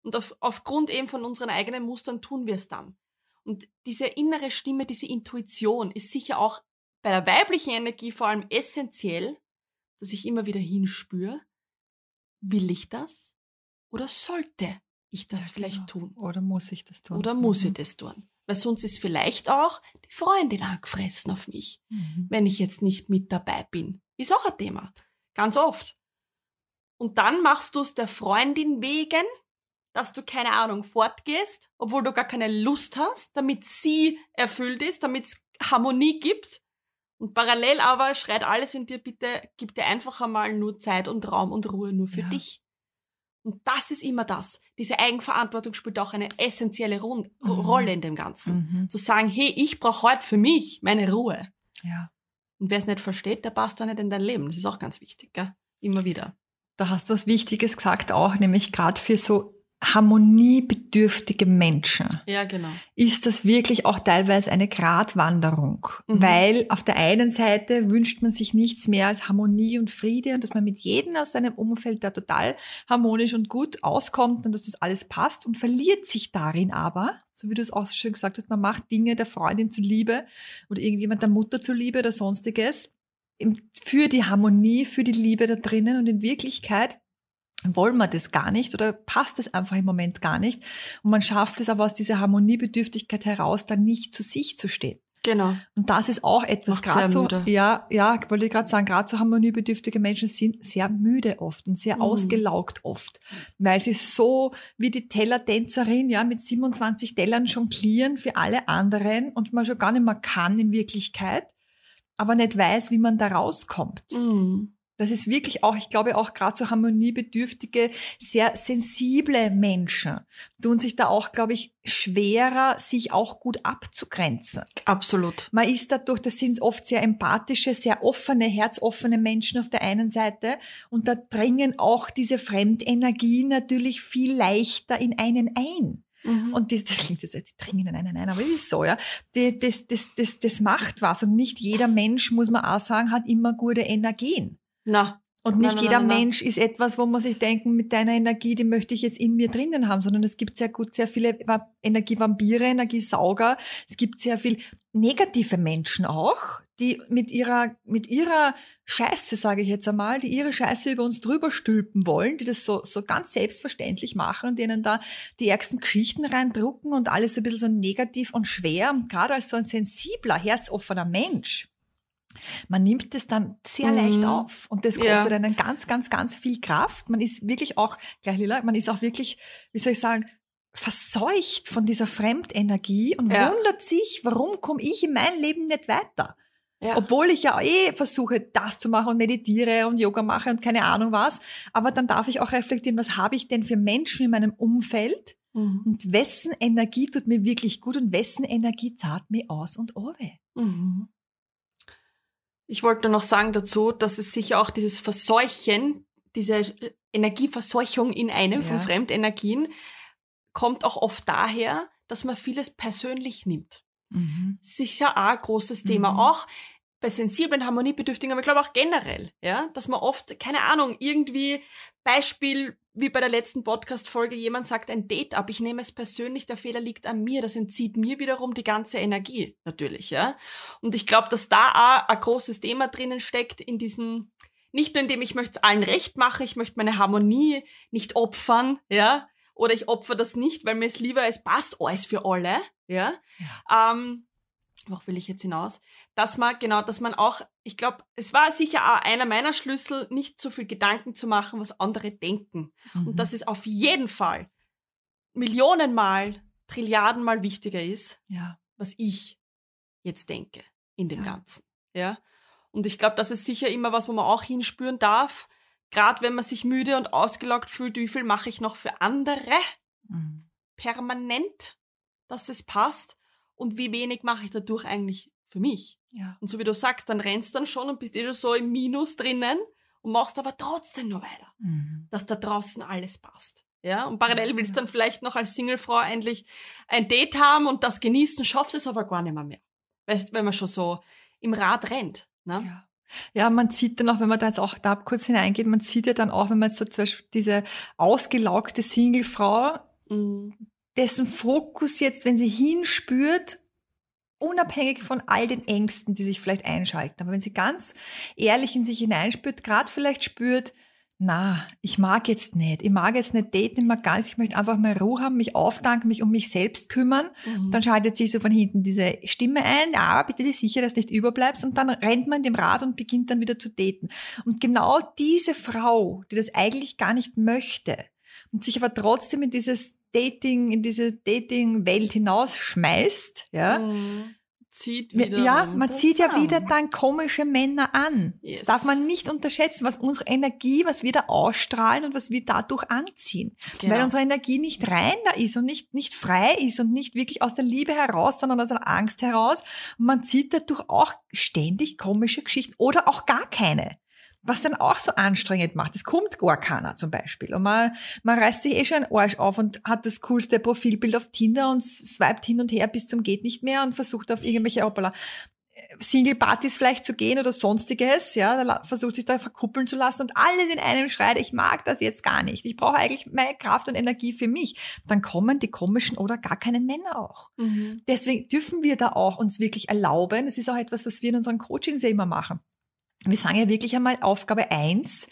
Und auf, aufgrund eben von unseren eigenen Mustern tun wir es dann. Und diese innere Stimme, diese Intuition ist sicher auch bei der weiblichen Energie vor allem essentiell, dass ich immer wieder hinspüre, will ich das oder sollte ich das ja, vielleicht genau. tun? Oder muss ich das tun? Oder muss mhm. ich das tun? Weil sonst ist vielleicht auch die Freundin angefressen auf mich, mhm. wenn ich jetzt nicht mit dabei bin. Ist auch ein Thema. Ganz oft. Und dann machst du es der Freundin wegen, dass du, keine Ahnung, fortgehst, obwohl du gar keine Lust hast, damit sie erfüllt ist, damit es Harmonie gibt. Und parallel aber schreit alles in dir, bitte gib dir einfach einmal nur Zeit und Raum und Ruhe nur für ja. dich. Und das ist immer das. Diese Eigenverantwortung spielt auch eine essentielle Ro mhm. Rolle in dem Ganzen. Mhm. Zu sagen, hey, ich brauche heute halt für mich meine Ruhe. Ja. Und wer es nicht versteht, der passt da nicht in dein Leben. Das ist auch ganz wichtig, gell? Immer wieder. Da hast du was Wichtiges gesagt auch, nämlich gerade für so harmoniebedürftige Menschen. Ja, genau. Ist das wirklich auch teilweise eine Gratwanderung? Mhm. Weil auf der einen Seite wünscht man sich nichts mehr als Harmonie und Friede und dass man mit jedem aus seinem Umfeld da total harmonisch und gut auskommt und dass das alles passt und verliert sich darin aber, so wie du es auch so schön gesagt hast, man macht Dinge der Freundin zuliebe oder irgendjemand der Mutter zuliebe oder sonstiges für die Harmonie, für die Liebe da drinnen und in Wirklichkeit wollen wir das gar nicht oder passt es einfach im Moment gar nicht. Und man schafft es aber aus dieser Harmoniebedürftigkeit heraus, dann nicht zu sich zu stehen. Genau. Und das ist auch etwas gerade so, ja, ja, wollte ich gerade sagen, gerade so harmoniebedürftige Menschen sind sehr müde oft und sehr mhm. ausgelaugt oft, weil sie so wie die Tellertänzerin, ja, mit 27 Tellern schon jonglieren für alle anderen und man schon gar nicht mehr kann in Wirklichkeit, aber nicht weiß, wie man da rauskommt. Mhm. Das ist wirklich auch, ich glaube auch gerade so harmoniebedürftige, sehr sensible Menschen tun sich da auch, glaube ich, schwerer, sich auch gut abzugrenzen. Absolut. Man ist dadurch, das sind oft sehr empathische, sehr offene, herzoffene Menschen auf der einen Seite und da drängen auch diese Fremdenergien natürlich viel leichter in einen ein. Mhm. Und das, das klingt jetzt, die dringen in einen ein, aber das ist so, ja. Das, das, das, das, das macht was. Und nicht jeder Mensch, muss man auch sagen, hat immer gute Energien. Na. Und nicht nein, jeder nein, nein, Mensch ist etwas, wo man sich denken, mit deiner Energie, die möchte ich jetzt in mir drinnen haben, sondern es gibt sehr gut, sehr viele Energievampire, Energiesauger. Es gibt sehr viel negative Menschen auch, die mit ihrer, mit ihrer Scheiße, sage ich jetzt einmal, die ihre Scheiße über uns drüber stülpen wollen, die das so, so ganz selbstverständlich machen und denen da die ärgsten Geschichten reindrucken und alles so ein bisschen so negativ und schwer. Und gerade als so ein sensibler, herzoffener Mensch man nimmt das dann sehr mhm. leicht auf und das kostet ja. einen ganz, ganz, ganz viel Kraft. Man ist wirklich auch, gleich Lila, man ist auch wirklich, wie soll ich sagen, verseucht von dieser Fremdenergie und ja. wundert sich, warum komme ich in meinem Leben nicht weiter? Ja. Obwohl ich ja eh versuche, das zu machen und meditiere und Yoga mache und keine Ahnung was. Aber dann darf ich auch reflektieren, was habe ich denn für Menschen in meinem Umfeld? Mhm. Und wessen Energie tut mir wirklich gut und wessen Energie zahlt mir aus und owe? Mhm. Ich wollte noch sagen dazu, dass es sicher auch dieses Verseuchen, diese Energieverseuchung in einem ja. von Fremdenergien kommt auch oft daher, dass man vieles persönlich nimmt. Mhm. Sicher auch ein großes Thema. Mhm. Auch bei sensiblen, harmoniebedürftigen, aber ich glaube auch generell, ja, dass man oft, keine Ahnung, irgendwie Beispiel wie bei der letzten Podcast-Folge jemand sagt, ein Date ab, ich nehme es persönlich, der Fehler liegt an mir, das entzieht mir wiederum die ganze Energie, natürlich, ja. Und ich glaube, dass da auch ein großes Thema drinnen steckt in diesen, nicht nur in dem, ich möchte es allen recht machen, ich möchte meine Harmonie nicht opfern, ja, oder ich opfer das nicht, weil mir es lieber, es passt alles für alle, ja. ja. Ähm, worauf will ich jetzt hinaus? Dass man, genau, dass man auch, ich glaube, es war sicher auch einer meiner Schlüssel, nicht so viel Gedanken zu machen, was andere denken. Mhm. Und dass es auf jeden Fall Millionenmal, Trilliardenmal wichtiger ist, ja. was ich jetzt denke in dem ja. Ganzen. Ja. Und ich glaube, das ist sicher immer was, wo man auch hinspüren darf, gerade wenn man sich müde und ausgelockt fühlt, wie viel mache ich noch für andere mhm. permanent, dass es passt und wie wenig mache ich dadurch eigentlich für mich. Ja. Und so wie du sagst, dann rennst du dann schon und bist eh schon so im Minus drinnen und machst aber trotzdem nur weiter, mhm. dass da draußen alles passt. Ja, und parallel willst du dann vielleicht noch als Singlefrau endlich ein Date haben und das genießen, schaffst es aber gar nicht mehr. mehr. Weißt, wenn man schon so im Rad rennt. Ne? Ja. Ja, man sieht dann auch, wenn man da jetzt auch da kurz hineingeht, man sieht ja dann auch, wenn man jetzt so zum Beispiel diese ausgelaugte Singlefrau, mhm dessen Fokus jetzt, wenn sie hinspürt, unabhängig von all den Ängsten, die sich vielleicht einschalten. Aber wenn sie ganz ehrlich in sich hineinspürt, gerade vielleicht spürt, na, ich mag jetzt nicht, ich mag jetzt nicht daten, ich mag gar nicht, ich möchte einfach mal Ruhe haben, mich auftanken, mich um mich selbst kümmern. Mhm. Dann schaltet sich so von hinten diese Stimme ein, aber bitte dir sicher, dass du nicht überbleibst und dann rennt man dem Rad und beginnt dann wieder zu daten. Und genau diese Frau, die das eigentlich gar nicht möchte und sich aber trotzdem in dieses Dating, in diese Dating-Welt hinausschmeißt, ja. Mhm. Zieht wieder ja, man zieht ja wieder dann komische Männer an. Yes. Das darf man nicht unterschätzen, was unsere Energie, was wir da ausstrahlen und was wir dadurch anziehen. Genau. Weil unsere Energie nicht rein da ist und nicht, nicht frei ist und nicht wirklich aus der Liebe heraus, sondern aus der Angst heraus. man zieht dadurch auch ständig komische Geschichten oder auch gar keine was dann auch so anstrengend macht. Es kommt gar keiner zum Beispiel. Und man, man reißt sich eh schon einen Arsch auf und hat das coolste Profilbild auf Tinder und swiped hin und her bis zum geht nicht mehr und versucht auf irgendwelche hoppala, äh, Single-Partys vielleicht zu gehen oder sonstiges, ja, versucht sich da verkuppeln zu lassen und alles in einem schreit, ich mag das jetzt gar nicht, ich brauche eigentlich mehr Kraft und Energie für mich, dann kommen die komischen oder gar keinen Männer auch. Mhm. Deswegen dürfen wir da auch uns wirklich erlauben, das ist auch etwas, was wir in unseren Coachings ja immer machen. Wir sagen ja wirklich einmal Aufgabe eins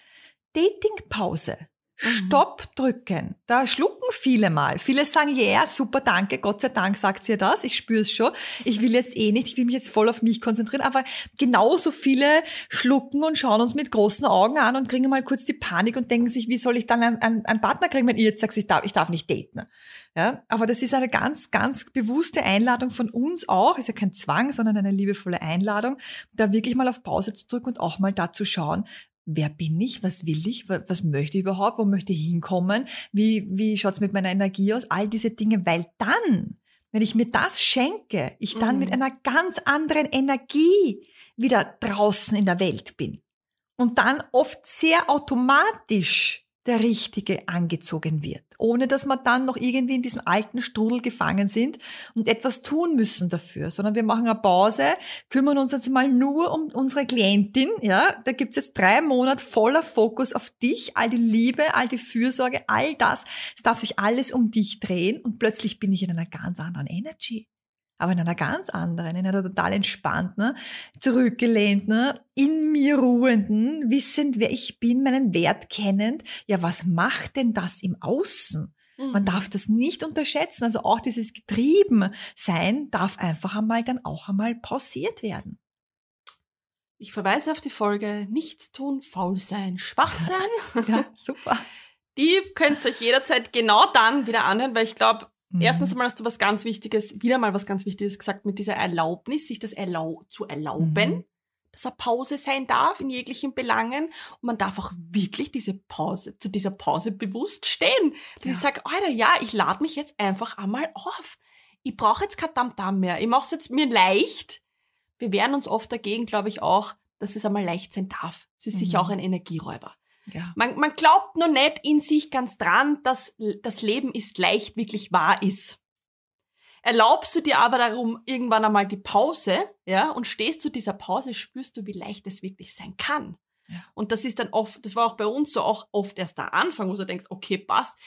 Datingpause. Mhm. Stopp drücken. Da schlucken viele mal. Viele sagen, ja, yeah, super, danke, Gott sei Dank sagt sie das, ich spüre es schon. Ich will jetzt eh nicht, ich will mich jetzt voll auf mich konzentrieren, aber genauso viele schlucken und schauen uns mit großen Augen an und kriegen mal kurz die Panik und denken sich, wie soll ich dann einen, einen, Partner kriegen, wenn ihr jetzt sagt, ich darf, ich darf nicht daten. Ja, aber das ist eine ganz, ganz bewusste Einladung von uns auch, ist ja kein Zwang, sondern eine liebevolle Einladung, da wirklich mal auf Pause zu drücken und auch mal da zu schauen, wer bin ich, was will ich, was möchte ich überhaupt, wo möchte ich hinkommen, wie, wie schaut es mit meiner Energie aus, all diese Dinge, weil dann, wenn ich mir das schenke, ich dann mhm. mit einer ganz anderen Energie wieder draußen in der Welt bin und dann oft sehr automatisch der Richtige angezogen wird, ohne dass wir dann noch irgendwie in diesem alten Strudel gefangen sind und etwas tun müssen dafür, sondern wir machen eine Pause, kümmern uns jetzt mal nur um unsere Klientin, ja, da gibt's jetzt drei Monate voller Fokus auf dich, all die Liebe, all die Fürsorge, all das, es darf sich alles um dich drehen und plötzlich bin ich in einer ganz anderen Energy aber in einer ganz anderen, in einer total entspannten, ne, zurückgelehnten, ne, in mir ruhenden, wissend, wer ich bin, meinen Wert kennend. Ja, was macht denn das im Außen? Man mhm. darf das nicht unterschätzen. Also auch dieses getrieben sein darf einfach einmal dann auch einmal pausiert werden. Ich verweise auf die Folge Nicht tun, faul sein, schwach sein. ja, <laughs> super. Die könnt ihr euch jederzeit genau dann wieder anhören, weil ich glaube, Mhm. Erstens mal hast du was ganz Wichtiges, wieder mal was ganz Wichtiges gesagt mit dieser Erlaubnis, sich das erlau zu erlauben, mhm. dass er Pause sein darf in jeglichen Belangen. Und man darf auch wirklich diese Pause, zu dieser Pause bewusst stehen. Dass ja. ich sage, Alter, ja, ich lade mich jetzt einfach einmal auf. Ich brauche jetzt kein Tamtam mehr. Ich mache es jetzt mir leicht. Wir wehren uns oft dagegen, glaube ich, auch, dass es einmal leicht sein darf. Es ist mhm. sicher auch ein Energieräuber. Ja. Man, man glaubt nur nicht in sich ganz dran, dass das Leben ist leicht wirklich wahr ist. Erlaubst du dir aber darum irgendwann einmal die Pause, ja, und stehst zu dieser Pause, spürst du, wie leicht es wirklich sein kann. Ja. Und das ist dann oft, das war auch bei uns so auch oft erst der Anfang, wo du denkst, okay, passt,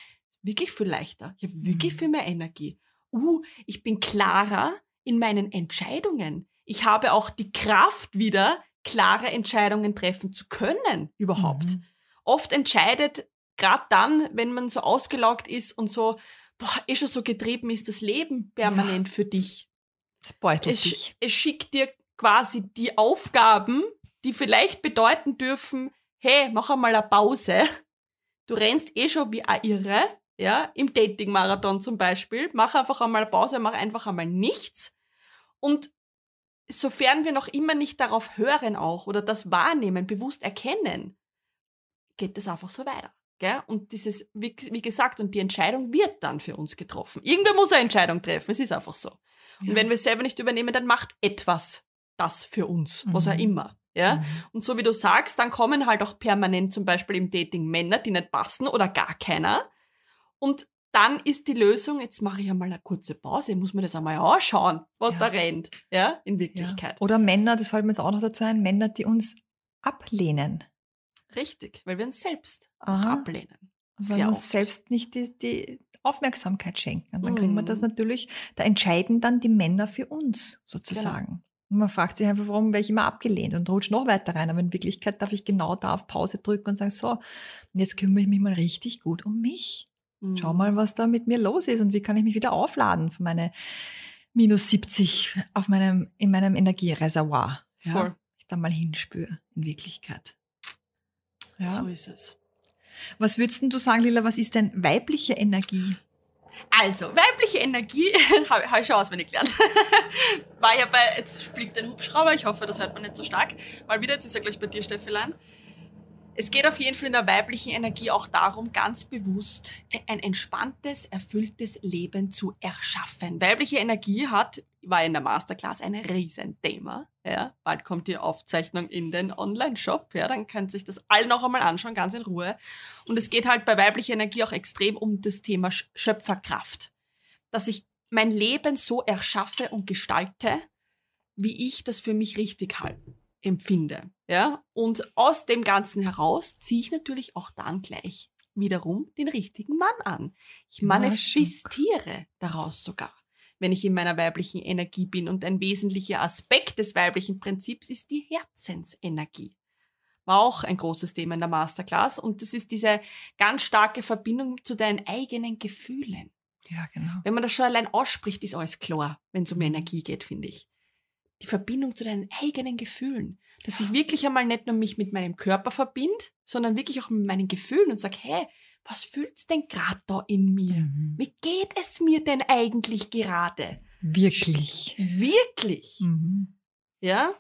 wirklich viel leichter, ich habe wirklich mhm. viel mehr Energie. Uh, ich bin klarer in meinen Entscheidungen. Ich habe auch die Kraft wieder, klare Entscheidungen treffen zu können überhaupt. Mhm oft entscheidet, gerade dann, wenn man so ausgelaugt ist und so, boah, eh schon so getrieben ist das Leben permanent ja. für dich. Es beutelt es, dich. Es schickt dir quasi die Aufgaben, die vielleicht bedeuten dürfen, hey, mach einmal eine Pause. Du rennst eh schon wie ein Irre, ja, im Dating-Marathon zum Beispiel. Mach einfach einmal Pause, mach einfach einmal nichts. Und sofern wir noch immer nicht darauf hören auch oder das wahrnehmen, bewusst erkennen, geht das einfach so weiter. Gell? Und dieses, wie, wie, gesagt, und die Entscheidung wird dann für uns getroffen. Irgendwer muss eine Entscheidung treffen, es ist einfach so. Ja. Und wenn wir es selber nicht übernehmen, dann macht etwas das für uns, mhm. was auch mhm. immer. Ja? Mhm. Und so wie du sagst, dann kommen halt auch permanent zum Beispiel im Dating Männer, die nicht passen oder gar keiner. Und dann ist die Lösung, jetzt mache ich einmal eine kurze Pause, muss mir das einmal anschauen, was ja. da rennt, ja, in Wirklichkeit. Ja. Oder Männer, das fällt mir jetzt auch noch dazu ein, Männer, die uns ablehnen. Richtig, weil wir uns selbst Aha. ablehnen. weil wir uns selbst nicht die, die, Aufmerksamkeit schenken. Und dann mm. kriegen wir das mm. natürlich, da entscheiden dann die Männer für uns genau. sozusagen. Genau. Und man fragt sich einfach, warum werde ich immer abgelehnt und rutscht noch weiter rein. Aber in Wirklichkeit darf ich genau da auf Pause drücken und sagen, so, jetzt kümmere ich mich mal richtig gut um mich. Mm. Schau mal, was da mit mir los ist und wie kann ich mich wieder aufladen für meine minus 70 auf meinem, in meinem Energiereservoir. Ja? Voll. Ich da mal hinspüre in Wirklichkeit. Ja. So ist es. Was würdest du sagen, Lila, was ist denn weibliche Energie? Also, weibliche Energie, <laughs> habe hab ich schon auswendig gelernt. <laughs> War ja bei, jetzt fliegt ein Hubschrauber, ich hoffe, das hört man nicht so stark. Mal wieder, jetzt ist er gleich bei dir, Steffelein. Es geht auf jeden Fall in der weiblichen Energie auch darum, ganz bewusst ein entspanntes, erfülltes Leben zu erschaffen. Weibliche Energie hat, war in der Masterclass ein Riesenthema. Ja, bald kommt die Aufzeichnung in den Online-Shop. Ja, dann könnt ihr sich das all noch einmal anschauen, ganz in Ruhe. Und es geht halt bei weiblicher Energie auch extrem um das Thema Schöpferkraft. Dass ich mein Leben so erschaffe und gestalte, wie ich das für mich richtig halt empfinde. Ja, und aus dem Ganzen heraus ziehe ich natürlich auch dann gleich wiederum den richtigen Mann an. Ich manifestiere daraus sogar wenn ich in meiner weiblichen Energie bin. Und ein wesentlicher Aspekt des weiblichen Prinzips ist die Herzensenergie. War auch ein großes Thema in der Masterclass. Und das ist diese ganz starke Verbindung zu deinen eigenen Gefühlen. Ja, genau. Wenn man das schon allein ausspricht, ist alles klar, wenn es um mhm. Energie geht, finde ich. Die Verbindung zu deinen eigenen Gefühlen. Dass ja. ich wirklich einmal nicht nur mich mit meinem Körper verbinde, sondern wirklich auch mit meinen Gefühlen und sage, hey, was fühlt's denn gerade da in mir? Mhm. Wie geht es mir denn eigentlich gerade? Wirklich. Wirklich. Mhm. Ja.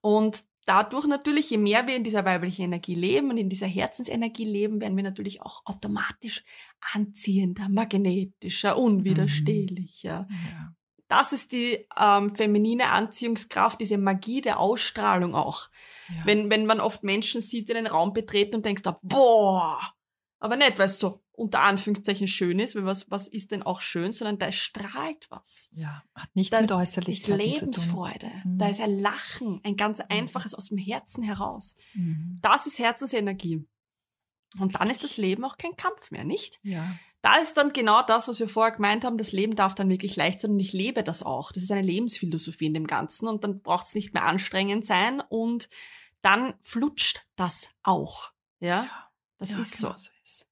Und dadurch natürlich, je mehr wir in dieser weiblichen Energie leben und in dieser Herzensenergie leben, werden wir natürlich auch automatisch anziehender, magnetischer, unwiderstehlicher. Mhm. Ja. Das ist die ähm, feminine Anziehungskraft, diese Magie der Ausstrahlung auch. Ja. Wenn, wenn man oft Menschen sieht, die einen Raum betreten und denkst, boah, aber nicht, weil es so unter Anführungszeichen schön ist, weil was, was ist denn auch schön, sondern da strahlt was. Ja, hat nichts da mit Äußerlichkeiten ist Lebensfreude, mhm. da ist ein Lachen, ein ganz mhm. einfaches aus dem Herzen heraus. Mhm. Das ist Herzensenergie. Und dann ist das Leben auch kein Kampf mehr, nicht? Ja. Da ist dann genau das, was wir vorher gemeint haben, das Leben darf dann wirklich leicht sein und ich lebe das auch. Das ist eine Lebensphilosophie in dem Ganzen und dann braucht es nicht mehr anstrengend sein und dann flutscht das auch. Ja. Ja. Das ja, ist genau so. so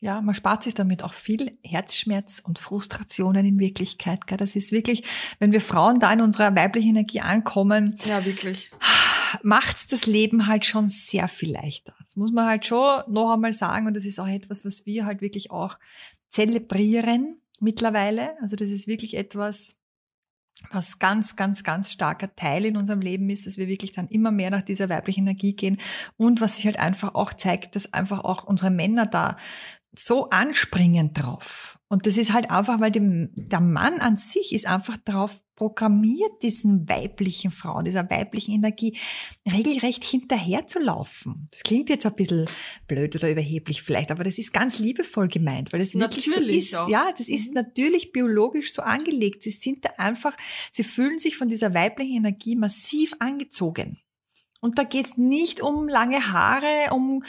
ja, man spart sich damit auch viel Herzschmerz und Frustrationen in Wirklichkeit. Gell? Das ist wirklich, wenn wir Frauen da in unserer weiblichen Energie ankommen. Ja, wirklich. Macht das Leben halt schon sehr viel leichter. Das muss man halt schon noch einmal sagen. Und das ist auch etwas, was wir halt wirklich auch zelebrieren mittlerweile. Also das ist wirklich etwas, was ganz, ganz, ganz starker Teil in unserem Leben ist, dass wir wirklich dann immer mehr nach dieser weiblichen Energie gehen und was sich halt einfach auch zeigt, dass einfach auch unsere Männer da so anspringend drauf. Und das ist halt einfach, weil die, der Mann an sich ist einfach drauf programmiert, diesen weiblichen Frauen, dieser weiblichen Energie regelrecht hinterherzulaufen. Das klingt jetzt ein bisschen blöd oder überheblich vielleicht, aber das ist ganz liebevoll gemeint, weil es natürlich so ist. Auch. Ja, das ist mhm. natürlich biologisch so angelegt. Sie sind da einfach, sie fühlen sich von dieser weiblichen Energie massiv angezogen. Und da geht's nicht um lange Haare, um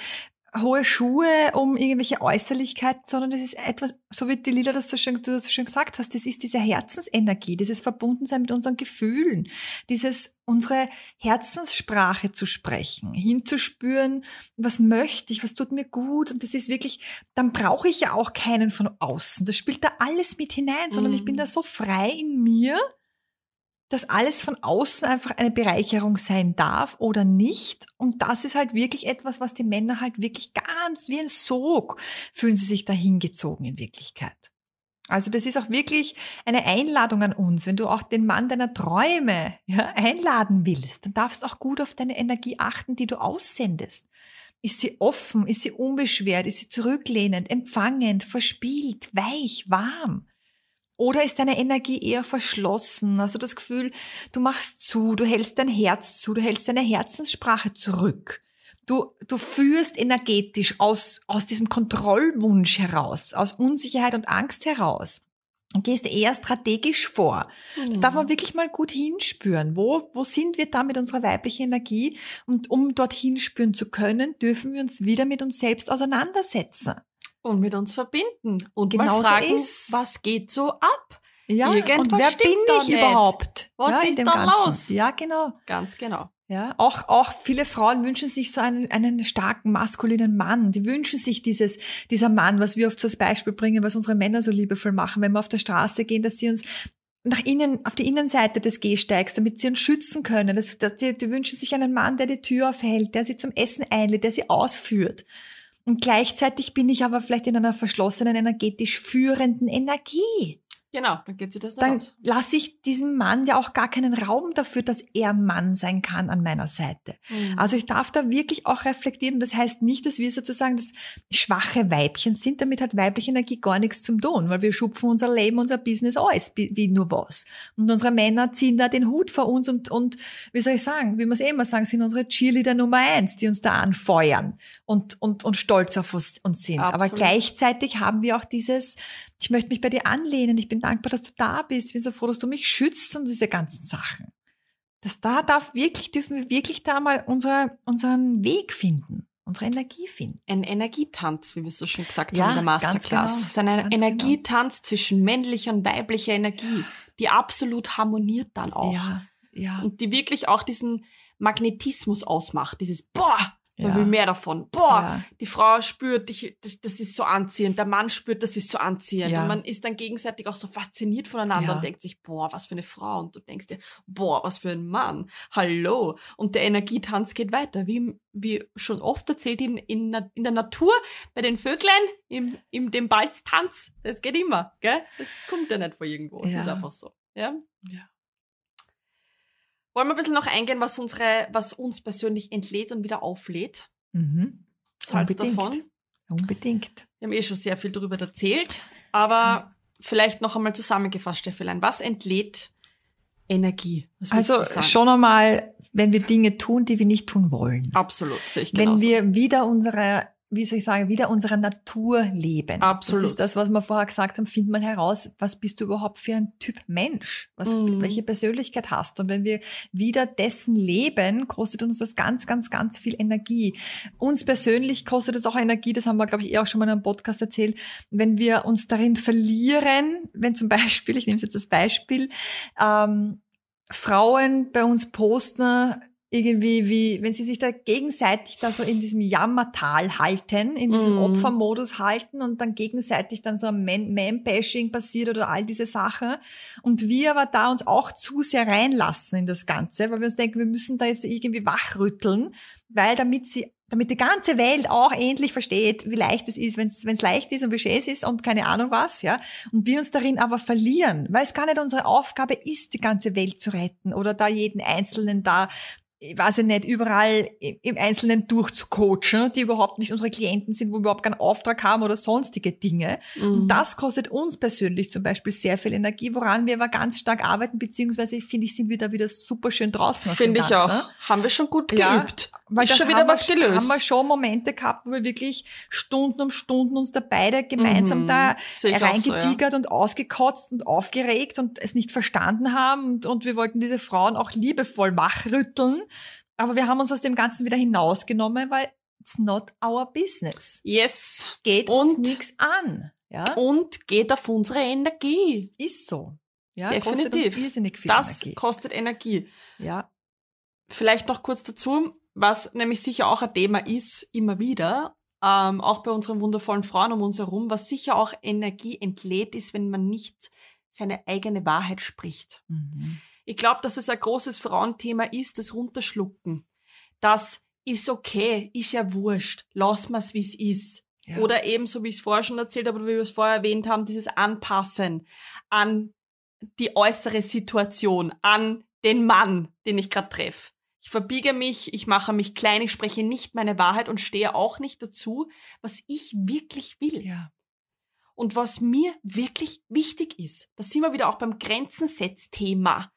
hohe Schuhe um irgendwelche Äußerlichkeiten, sondern es ist etwas, so wie die Lila das so schön, du das so schön gesagt hast, das ist diese Herzensenergie, dieses Verbundensein mit unseren Gefühlen, dieses unsere Herzenssprache zu sprechen, hinzuspüren, was möchte ich, was tut mir gut und das ist wirklich, dann brauche ich ja auch keinen von außen. Das spielt da alles mit hinein, sondern mm. ich bin mhm. da so frei in mir, dass alles von außen einfach eine Bereicherung sein darf oder nicht. Und das ist halt wirklich etwas, was die Männer halt wirklich ganz wie ein Sog fühlen sie sich dahingezogen in Wirklichkeit. Also das ist auch wirklich eine Einladung an uns. Wenn du auch den Mann deiner Träume ja, einladen willst, dann darfst du auch gut auf deine Energie achten, die du aussendest. Ist sie offen? Ist sie unbeschwert? Ist sie zurücklehnend, empfangend, verspielt, weich, warm? Oder ist deine Energie eher verschlossen? Also das Gefühl, du machst zu, du hältst dein Herz zu, du hältst deine Herzenssprache zurück. Du, du führst energetisch aus, aus diesem Kontrollwunsch heraus, aus Unsicherheit und Angst heraus. Und gehst eher strategisch vor. Mhm. Da darf man wirklich mal gut hinspüren. Wo, wo sind wir da mit unserer weiblichen Energie? Und um dorthin spüren zu können, dürfen wir uns wieder mit uns selbst auseinandersetzen und mit uns verbinden und genau mal fragen, so was geht so ab? Ja, Irgendwas und wer bin ich nicht? überhaupt? Was ja, ist da Ganzen. los? Ja, genau. Ganz genau. Ja, auch, auch viele Frauen wünschen sich so einen, einen starken maskulinen Mann. Die wünschen sich dieses, dieser Mann, was wir oft so als Beispiel bringen, was unsere Männer so liebevoll machen, wenn wir auf der Straße gehen, dass sie uns nach innen, auf die Innenseite des Gehsteigs, damit sie uns schützen können. Das, das, die, die wünschen sich einen Mann, der die Tür aufhält, der sie zum Essen einlädt, der sie ausführt. Und gleichzeitig bin ich aber vielleicht in einer verschlossenen, energetisch führenden Energie. Genau, dann geht sie das Dann aus. lasse ich diesem Mann ja auch gar keinen Raum dafür, dass er Mann sein kann an meiner Seite. Mhm. Also ich darf da wirklich auch reflektieren. Das heißt nicht, dass wir sozusagen das schwache Weibchen sind. Damit hat weibliche Energie gar nichts zum tun, weil wir schupfen unser Leben, unser Business alles wie nur was. Und unsere Männer ziehen da den Hut vor uns und, und wie soll ich sagen, wie wir es eh immer sagen, sind unsere Cheerleader Nummer eins, die uns da anfeuern und, und, und stolz auf uns sind. Absolut. Aber gleichzeitig haben wir auch dieses ich möchte mich bei dir anlehnen, ich bin dankbar, dass du da bist, ich bin so froh, dass du mich schützt und diese ganzen Sachen. Das da darf wirklich, dürfen wir wirklich da mal unser, unseren Weg finden, unsere Energie finden. Ein Energietanz, wie wir so schön gesagt ja, haben in der Masterclass. Genau, es ist ein genau. Energietanz genau. zwischen männlicher und weiblicher Energie, die absolut harmoniert dann auch. Ja, ja. Und die wirklich auch diesen Magnetismus ausmacht, dieses Boah, man ja. will mehr davon. Boah, ja. die Frau spürt, ich, das, das, ist so anziehend. Der Mann spürt, das ist so anziehend. Ja. Und man ist dann gegenseitig auch so fasziniert voneinander und denkt sich, boah, was für eine Frau. Und du denkst dir, boah, was für ein Mann. Hallo. Und der Energietanz geht weiter. Wie, wie schon oft erzählt, in, in, in der Natur, bei den Vöglein, im, im dem Balztanz. Das geht immer. Gell? Das kommt ja nicht von irgendwo. Es ist einfach so. Ja. ja. Wollen wir ein bisschen noch eingehen, was, unsere, was uns persönlich entlädt und wieder auflädt? Mhm. Salz Unbedingt. davon. Unbedingt. Wir haben eh schon sehr viel darüber erzählt, aber vielleicht noch einmal zusammengefasst, Stefan. Was entlädt Energie? Was also schon einmal, wenn wir Dinge tun, die wir nicht tun wollen. Absolut, sehe ich Wenn wir wieder unserer wie soll ich sagen, wieder unserer Natur leben. Absolut. Das ist das, was wir vorher gesagt haben, find mal heraus, was bist du überhaupt für ein Typ Mensch? Was, mhm. Welche Persönlichkeit hast du? Und wenn wir wieder dessen leben, kostet uns das ganz, ganz, ganz viel Energie. Uns persönlich kostet es auch Energie, das haben wir, glaube ich, eh auch schon mal in einem Podcast erzählt, wenn wir uns darin verlieren, wenn zum Beispiel, ich nehme jetzt das Beispiel, ähm, Frauen bei uns posten, irgendwie wie, wenn sie sich da gegenseitig da so in diesem Jammertal halten, in diesem mm. Opfermodus halten und dann gegenseitig dann so ein Man-Bashing passiert oder all diese Sachen und wir aber da uns auch zu sehr reinlassen in das Ganze, weil wir uns denken, wir müssen da jetzt irgendwie wachrütteln, weil damit sie damit die ganze Welt auch endlich versteht, wie leicht es ist, wenn es leicht ist und wie schön es ist und keine Ahnung was, ja. Und wir uns darin aber verlieren, weil es gar nicht unsere Aufgabe ist, die ganze Welt zu retten oder da jeden Einzelnen da ich weiß ja nicht, überall im Einzelnen durchzucoachen, die überhaupt nicht unsere Klienten sind, wo wir überhaupt keinen Auftrag haben oder sonstige Dinge. Mhm. das kostet uns persönlich zum Beispiel sehr viel Energie, woran wir aber ganz stark arbeiten, beziehungsweise finde ich, sind wir da wieder super schön draußen. Finde ich auch. Haben wir schon gut geübt. Ja, weil ist schon wieder was wir, gelöst. Haben wir schon Momente gehabt, wo wir wirklich Stunden um Stunden uns da beide gemeinsam mhm, da reingetigert so, ja. und ausgekotzt und aufgeregt und es nicht verstanden haben und, und wir wollten diese Frauen auch liebevoll wachrütteln. Aber wir haben uns aus dem Ganzen wieder hinausgenommen, weil it's not our business. Yes. Geht und, uns nichts an. Ja? Und geht auf unsere Energie. Ist so. Ja, Definitiv. Kostet das Energie. kostet Energie. Ja. Vielleicht noch kurz dazu, was nämlich sicher auch ein Thema ist, immer wieder, ähm, auch bei unseren wundervollen Frauen um uns herum, was sicher auch Energie entlädt ist, wenn man nicht seine eigene Wahrheit spricht. Mhm. Ich glaube, dass es ein großes Frauenthema ist, das Runterschlucken. Das ist okay, ist ja wurscht, lass mal's, wie es ist. Ja. Oder eben, so wie ich es vorher schon erzählt habe, oder wie wir es vorher erwähnt haben, dieses Anpassen an die äußere Situation, an den Mann, den ich gerade treffe. Ich verbiege mich, ich mache mich klein, ich spreche nicht meine Wahrheit und stehe auch nicht dazu, was ich wirklich will. Ja. Und was mir wirklich wichtig ist, da sind wir wieder auch beim Grenzensetzthema.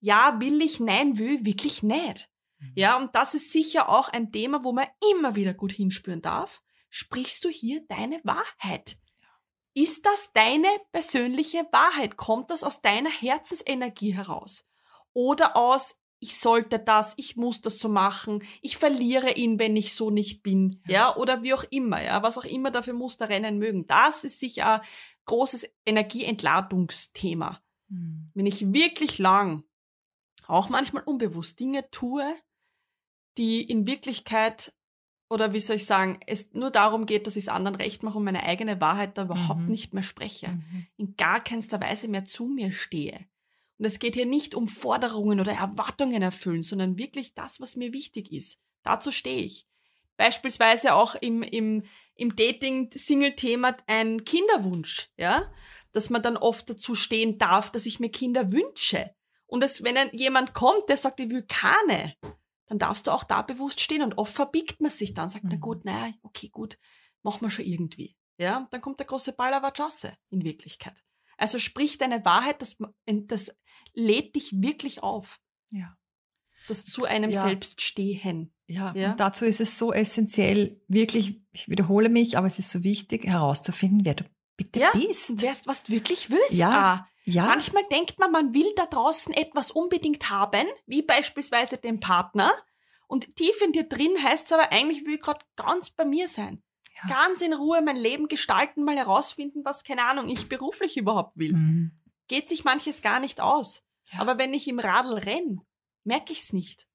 Ja, will ich, nein, will, wirklich nicht. Mhm. Ja, und das ist sicher auch ein Thema, wo man immer wieder gut hinspüren darf. Sprichst du hier deine Wahrheit? Ja. Ist das deine persönliche Wahrheit? Kommt das aus deiner Herzensenergie heraus? Oder aus ich sollte das, ich muss das so machen, ich verliere ihn, wenn ich so nicht bin, ja, ja oder wie auch immer, ja, was auch immer dafür Muster rennen mögen. Das ist sicher ein großes Energieentladungsthema. Mhm. Wenn ich wirklich lang, auch manchmal unbewusst Dinge tue, die in Wirklichkeit oder wie soll ich sagen, es nur darum geht, dass ich es anderen recht mache und meine eigene Wahrheit da überhaupt mhm. nicht mehr spreche, mhm. in gar keinster Weise mehr zu mir stehe und es geht hier nicht um Forderungen oder Erwartungen erfüllen, sondern wirklich das, was mir wichtig ist. Dazu stehe ich. Beispielsweise auch im, im, im Dating-Single-Thema ein Kinderwunsch, ja, dass man dann oft dazu stehen darf, dass ich mir Kinder wünsche. Und dass, wenn jemand kommt, der sagt, ich will keine, dann darfst du auch da bewusst stehen. Und oft verbiegt man sich dann, sagt, mhm. na gut, naja, okay, gut, machen wir schon irgendwie. Ja, dann kommt der große Ballerwatschasse in Wirklichkeit. Also sprich deine Wahrheit, das, das lädt dich wirklich auf. Ja. Das zu einem ja. selbst stehen. Ja, ja, und dazu ist es so essentiell, wirklich, ich wiederhole mich, aber es ist so wichtig, herauszufinden, wer du bitte ja, bist. Werst, was du wirklich willst. Ja, ah. ja. Manchmal denkt man, man will da draußen etwas unbedingt haben, wie beispielsweise den Partner. Und tief in dir drin heißt es aber, eigentlich will ich gerade ganz bei mir sein ja. ganz in Ruhe mein Leben gestalten, mal herausfinden, was, keine Ahnung, ich beruflich überhaupt will. Mhm. Geht sich manches gar nicht aus. Ja. Aber wenn ich im Radl renne, merke ich es nicht.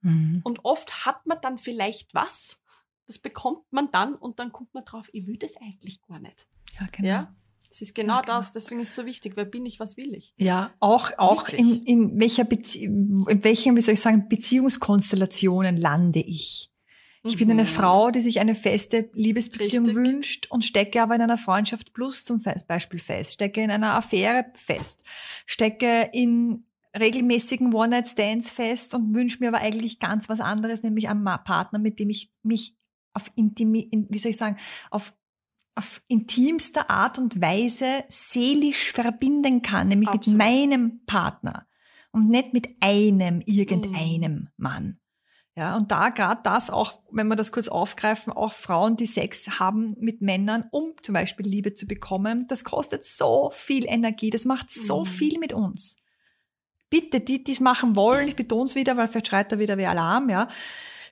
Mhm. Und oft hat man dann vielleicht was, das bekommt man dann und dann kommt man drauf, ich will das eigentlich gar nicht. Ja, genau. Ja? Es ist genau, ja, genau. das, deswegen ist es so wichtig, wer bin ich, was will ich? Ja, auch, auch in, in, welcher Bezie in welchen, wie soll ich sagen, Beziehungskonstellationen lande ich. Ich bin eine mhm. Frau, die sich eine feste Liebesbeziehung Richtig. wünscht und stecke aber in einer Freundschaft plus zum Beispiel fest, stecke in einer Affäre fest, stecke in regelmäßigen One-Night-Stands fest und wünsche mir aber eigentlich ganz was anderes, nämlich einen Partner, mit dem ich mich auf intim, wie soll ich sagen, auf auf intimster Art und Weise seelisch verbinden kann, nämlich Absolut. mit meinem Partner und nicht mit einem irgendeinem mhm. Mann. Ja, und da gerade das auch, wenn wir das kurz aufgreifen, auch Frauen, die Sex haben mit Männern, um zum Beispiel Liebe zu bekommen, das kostet so viel Energie, das macht so mhm. viel mit uns. Bitte, die, die es machen wollen, ich betone es wieder, weil vielleicht schreit da wieder wie Alarm, ja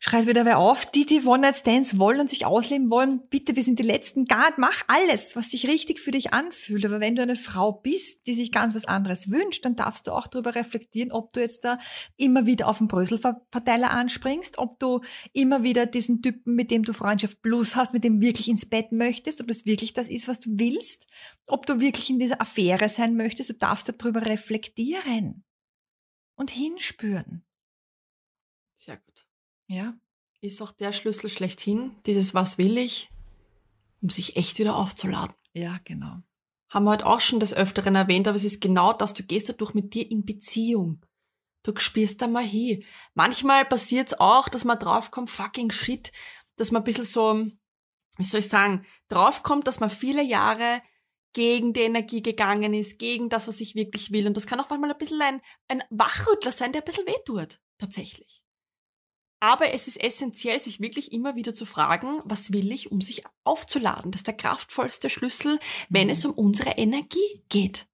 schreit wieder wer auf, die, die One-Night-Stands wollen und sich ausleben wollen, bitte, wir sind die Letzten, gar, mach alles, was sich richtig für dich anfühlt. Aber wenn du eine Frau bist, die sich ganz was anderes wünscht, dann darfst du auch darüber reflektieren, ob du jetzt da immer wieder auf den Bröselverteiler anspringst, ob du immer wieder diesen Typen, mit dem du Freundschaft plus hast, mit dem wirklich ins Bett möchtest, ob das wirklich das ist, was du willst, ob du wirklich in dieser Affäre sein möchtest, du darfst darüber reflektieren und hinspüren. Sehr gut. Ja. Ist auch der Schlüssel schlechthin, dieses Was will ich, um sich echt wieder aufzuladen. Ja, genau. Haben wir heute auch schon des Öfteren erwähnt, aber es ist genau das, du gehst dadurch mit dir in Beziehung. Du spürst da mal hin. Manchmal passiert's auch, dass man draufkommt, fucking shit, dass man ein bisschen so, wie soll ich sagen, draufkommt, dass man viele Jahre gegen die Energie gegangen ist, gegen das, was ich wirklich will. Und das kann auch manchmal ein bisschen ein, ein Wachrüttler sein, der ein bisschen wehtut, tatsächlich. Aber es ist essentiell, sich wirklich immer wieder zu fragen, was will ich, um sich aufzuladen? Das ist der kraftvollste Schlüssel, wenn mhm. es um unsere Energie geht.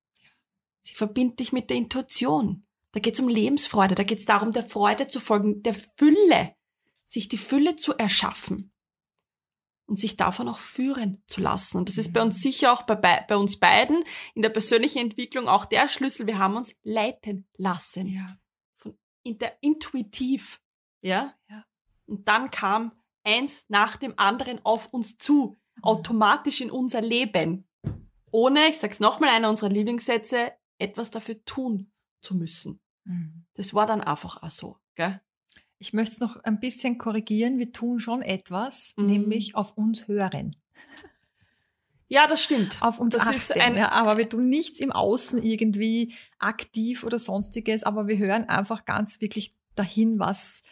Sie verbindet dich mit der Intuition. Da geht es um Lebensfreude, da geht es darum, der Freude zu folgen, der Fülle, sich die Fülle zu erschaffen und sich davon auch führen zu lassen. Und das ist mhm. bei uns sicher auch bei, bei uns beiden in der persönlichen Entwicklung auch der Schlüssel. Wir haben uns leiten lassen. Ja. Von, in der, intuitiv ja? ja. Und dann kam eins nach dem anderen auf uns zu, mhm. automatisch in unser Leben, ohne, ich sage es nochmal, einer unserer Lieblingssätze, etwas dafür tun zu müssen. Mhm. Das war dann einfach auch so. Gell? Ich möchte es noch ein bisschen korrigieren. Wir tun schon etwas, mhm. nämlich auf uns hören. Ja, das stimmt. Auf uns das achten, ist ein, ja, aber wir tun nichts im Außen irgendwie aktiv oder sonstiges, aber wir hören einfach ganz wirklich dahin, was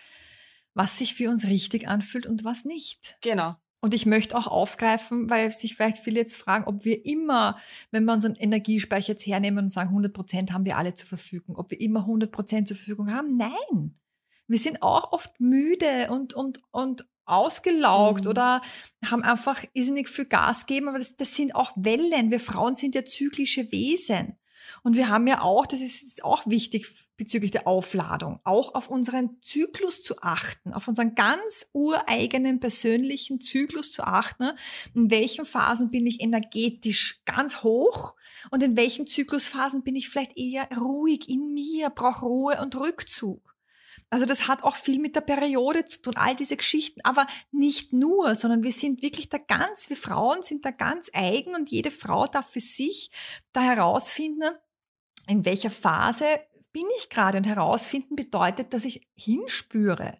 was sich für uns richtig anfühlt und was nicht. Genau. Und ich möchte auch aufgreifen, weil sich vielleicht viele jetzt fragen, ob wir immer, wenn wir unseren Energiespeicher jetzt hernehmen und sagen, 100 Prozent haben wir alle zur Verfügung, ob wir immer 100 Prozent zur Verfügung haben. Nein, wir sind auch oft müde und, und, und ausgelaugt mhm. oder haben einfach irrsinnig viel Gas gegeben, aber das, das sind auch Wellen. Wir Frauen sind ja zyklische Wesen. Und wir haben ja auch, das ist auch wichtig bezüglich der Aufladung, auch auf unseren Zyklus zu achten, auf unseren ganz ureigenen persönlichen Zyklus zu achten. Ne? In welchen Phasen bin ich energetisch ganz hoch und in welchen Zyklusphasen bin ich vielleicht eher ruhig in mir, brauche Ruhe und Rückzug. Also das hat auch viel mit der Periode zu tun, all diese Geschichten, aber nicht nur, sondern wir sind wirklich da ganz, wir Frauen sind da ganz eigen und jede Frau darf für sich da herausfinden, in welcher Phase bin ich gerade. Und herausfinden bedeutet, dass ich hinspüre.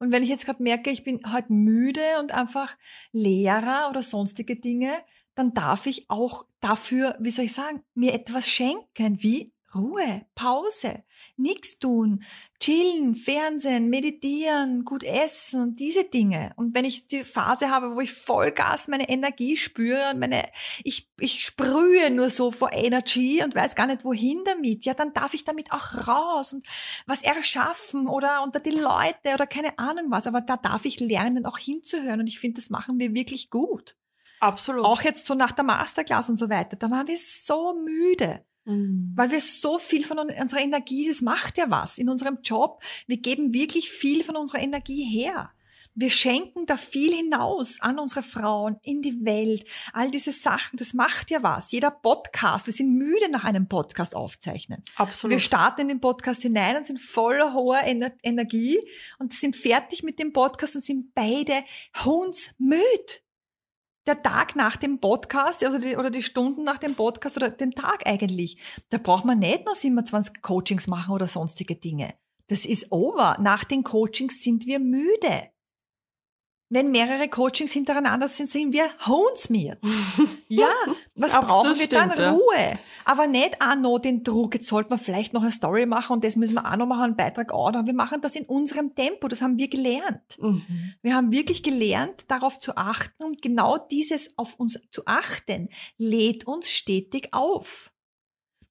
Und wenn ich jetzt gerade merke, ich bin halt müde und einfach leerer oder sonstige Dinge, dann darf ich auch dafür, wie soll ich sagen, mir etwas schenken, wie Ruhe, Pause, nichts tun, chillen, Fernsehen, meditieren, gut essen und diese Dinge. Und wenn ich die Phase habe, wo ich Vollgas meine Energie spüre und meine, ich, ich sprühe nur so vor Energy und weiß gar nicht wohin damit, ja, dann darf ich damit auch raus und was erschaffen oder unter die Leute oder keine Ahnung was. Aber da darf ich lernen, auch hinzuhören. Und ich finde, das machen wir wirklich gut. Absolut. Auch jetzt so nach der Masterclass und so weiter, da waren wir so müde. Mhm. Weil wir so viel von unserer Energie, das macht ja was in unserem Job. Wir geben wirklich viel von unserer Energie her. Wir schenken da viel hinaus an unsere Frauen, in die Welt, all diese Sachen. Das macht ja was. Jeder Podcast, wir sind müde nach einem Podcast aufzeichnen. Absolut. Wir starten in den Podcast hinein und sind voller hoher Energie und sind fertig mit dem Podcast und sind beide hundsmüd der Tag nach dem Podcast also die, oder die Stunden nach dem Podcast oder den Tag eigentlich. Da braucht man nicht noch 27 Coachings machen oder sonstige Dinge. Das ist over. Nach den Coachings sind wir müde wenn mehrere Coachings hintereinander sind, sind wir Hohnsmiert. <laughs> ja, was brauchen wir stimmt, dann? Ruhe. Aber nicht auch noch den Druck, jetzt sollte man vielleicht noch eine Story machen und das müssen wir auch noch machen, einen Beitrag auch noch. Wir machen das in unserem Tempo, das haben wir gelernt. Mhm. Wir haben wirklich gelernt, darauf zu achten und genau dieses auf uns zu achten, lädt uns stetig auf.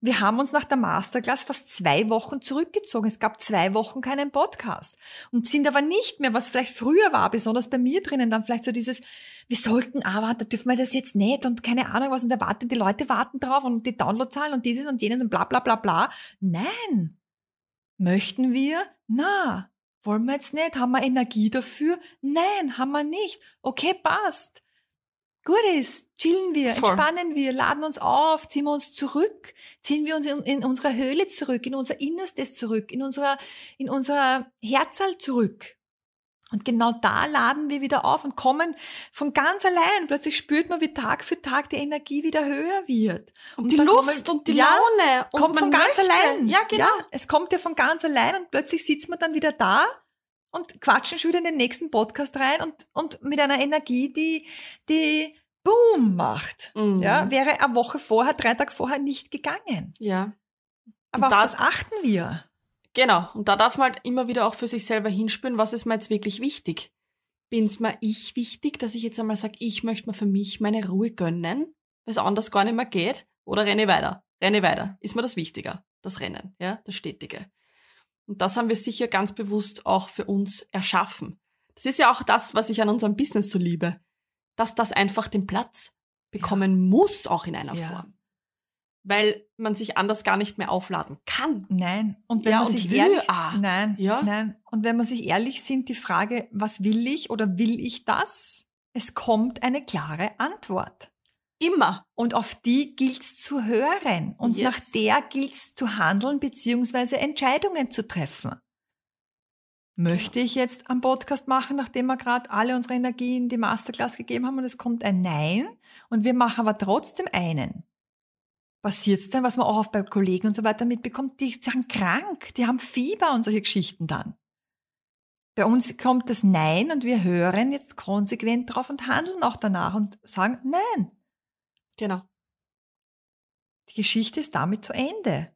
Wir haben uns nach der Masterclass fast zwei Wochen zurückgezogen. Es gab zwei Wochen keinen Podcast und sind aber nicht mehr, was vielleicht früher war, besonders bei mir drinnen, dann vielleicht so dieses, wir sollten aber, ah, da dürfen wir das jetzt nicht und keine Ahnung was und erwarten, die Leute warten drauf und die Downloadzahlen und dieses und jenes und bla bla bla bla. Nein. Möchten wir? Na. Wollen wir jetzt nicht? Haben wir Energie dafür? Nein, haben wir nicht. Okay, passt gut ist, chillen wir, Voll. entspannen wir, laden uns auf, ziehen wir uns zurück, ziehen wir uns in, in unserer Höhle zurück, in unser Innerstes zurück, in unserer, in unserer Herzall zurück. Und genau da laden wir wieder auf und kommen von ganz allein. Plötzlich spürt man, wie Tag für Tag die Energie wieder höher wird. Und, und die Lust kommen, und die ja, Laune. Und kommt von ganz möchte. allein. Ja, genau. Ja, es kommt ja von ganz allein und plötzlich sitzt man dann wieder da und quatschen schon wieder in den nächsten Podcast rein und, und mit einer Energie, die, die Boom macht. Mhm. Ja, wäre eine Woche vorher, drei Tage vorher nicht gegangen. Ja. Aber und auf da, das achten wir. Genau. Und da darf man halt immer wieder auch für sich selber hinspüren, was ist mir jetzt wirklich wichtig. Bin es mir ich wichtig, dass ich jetzt einmal sage, ich möchte mir für mich meine Ruhe gönnen, weil es anders gar nicht mehr geht? Oder renne weiter? Renne weiter. Ist mir das wichtiger? Das Rennen, ja, das Stetige. Und das haben wir sicher ganz bewusst auch für uns erschaffen. Das ist ja auch das, was ich an unserem Business so liebe, dass das einfach den Platz bekommen ja. muss, auch in einer ja. Form. Weil man sich anders gar nicht mehr aufladen kann. Nein. Und wenn ja, man und sich ehrlich, ah. nein, nein. Und wenn man sich ehrlich sind, die Frage, was will ich oder will ich das? Es kommt eine klare Antwort. Immer. Und auf die gilt es zu hören. Und yes. nach der gilt es zu handeln bzw. Entscheidungen zu treffen. Möchte genau. ich jetzt einen Podcast machen, nachdem wir gerade alle unsere Energie in die Masterclass gegeben haben und es kommt ein Nein und wir machen aber trotzdem einen? Passiert's denn, was man auch oft bei Kollegen und so weiter mitbekommt? Die sind krank, die haben Fieber und solche Geschichten dann. Bei uns kommt das Nein und wir hören jetzt konsequent drauf und handeln auch danach und sagen Nein, Genau. Die Geschichte ist damit zu Ende.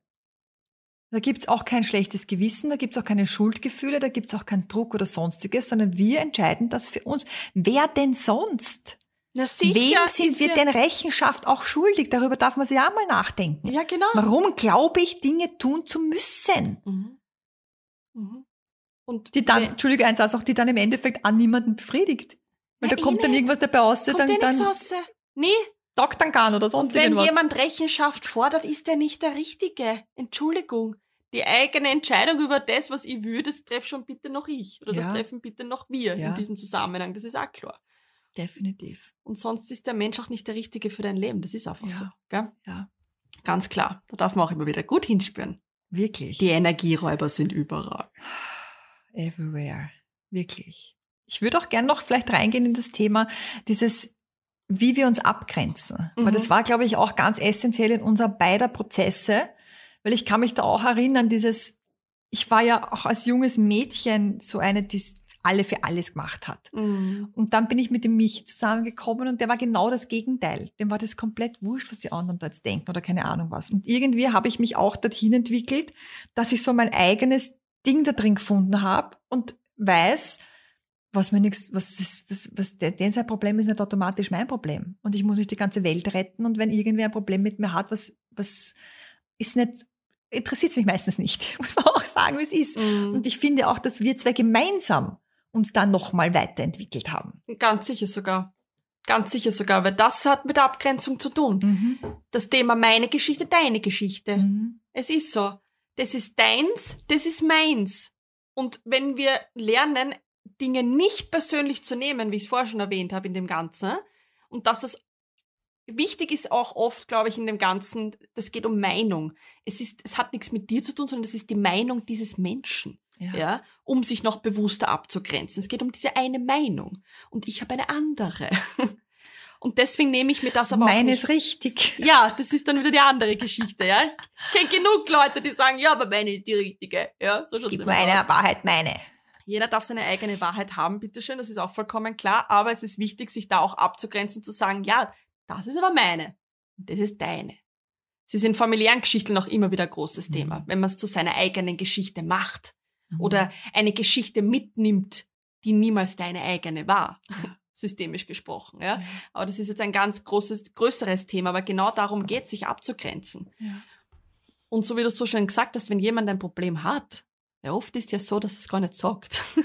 Da gibt es auch kein schlechtes Gewissen, da gibt es auch keine Schuldgefühle, da gibt es auch keinen Druck oder sonstiges, sondern wir entscheiden das für uns. Wer denn sonst? Na sicher, Wem sind wir denn Rechenschaft auch schuldig? Darüber darf man sich auch mal nachdenken. Ja, genau. Warum glaube ich, Dinge tun zu müssen? Mhm. Mhm. Und die dann, wenn, Entschuldige, ein Satz auch, die dann im Endeffekt an niemanden befriedigt. Weil ja, da kommt dann eh irgendwas dabei raus. Kommt dann, eh dann, raus. Nee, Doktangan oder sonst irgendwas. Wenn jemand Rechenschaft fordert, ist er nicht der Richtige. Entschuldigung. Die eigene Entscheidung über das, was ich will, das treffe schon bitte noch ich. Oder ja. das treffen bitte noch wir ja. in diesem Zusammenhang. Das ist auch klar. Definitiv. Und sonst ist der Mensch auch nicht der Richtige für dein Leben. Das ist einfach ja. so. Gell? Ja. Ganz klar. Da darf man auch immer wieder gut hinspüren. Wirklich. Die Energieräuber sind überall. Everywhere. Wirklich. Ich würde auch gern noch vielleicht reingehen in das Thema dieses wie wir uns abgrenzen. Mhm. Weil das mhm. war, glaube ich, auch ganz essentiell in unserer beider Prozesse, weil ich kann mich da auch erinnern, dieses, ich war ja auch als junges Mädchen so eine, die alle für alles gemacht hat. Mhm. Und dann bin ich mit dem Mich zusammengekommen und der war genau das Gegenteil. Dem war das komplett wurscht, was die anderen dort denken oder keine Ahnung was. Und irgendwie habe ich mich auch dorthin entwickelt, dass ich so mein eigenes Ding da drin gefunden habe und weiß, was mir nichts, was ist, was, was denn sein Problem ist nicht automatisch mein Problem. Und ich muss nicht die ganze Welt retten. Und wenn irgendwer ein Problem mit mir hat, was, was ist nicht, interessiert es mich meistens nicht. <laughs> Muss man auch sagen, wie es ist. Mhm. Und ich finde auch, dass wir zwei gemeinsam uns da nochmal weiterentwickelt haben. Ganz sicher sogar. Ganz sicher sogar, weil das hat mit der Abgrenzung zu tun. Mhm. Das Thema meine Geschichte, deine Geschichte. Mhm. Es ist so. Das ist deins, das ist meins. Und wenn wir lernen, Dinge nicht persönlich zu nehmen, wie ich es vorher schon erwähnt habe in dem Ganzen. Und dass das wichtig ist auch oft, glaube ich, in dem Ganzen, das geht um Meinung. Es ist, es hat nichts mit dir zu tun, sondern es ist die Meinung dieses Menschen. Ja. ja. um sich noch bewusster abzugrenzen. Es geht um diese eine Meinung und ich habe eine andere. <laughs> Und deswegen nehme ich mir das aber Meine auch Meine ist richtig. <laughs> Ja, das ist dann wieder die andere Geschichte, ja. Ich kenne genug Leute, die sagen, ja, aber meine ist die richtige. Ja, so schaut's Gib meine aus. Wahrheit meine. Jeder darf seine eigene Wahrheit haben, bitteschön, das ist auch vollkommen klar, aber es ist wichtig, sich da auch abzugrenzen und zu sagen, ja, das ist aber meine das ist deine. Sie sind familiären Geschichten auch immer wieder ein großes mhm. Thema, wenn man es zu seiner eigenen Geschichte macht mhm. oder eine Geschichte mitnimmt, die niemals deine eigene war. <laughs> systemisch gesprochen. Ja? Aber das ist jetzt ein ganz großes, größeres Thema, aber genau darum geht es, sich abzugrenzen. Ja. Und so wie du es so schön gesagt hast, wenn jemand ein Problem hat, ja, oft ist ja so, dass es gar nicht sagt. <laughs>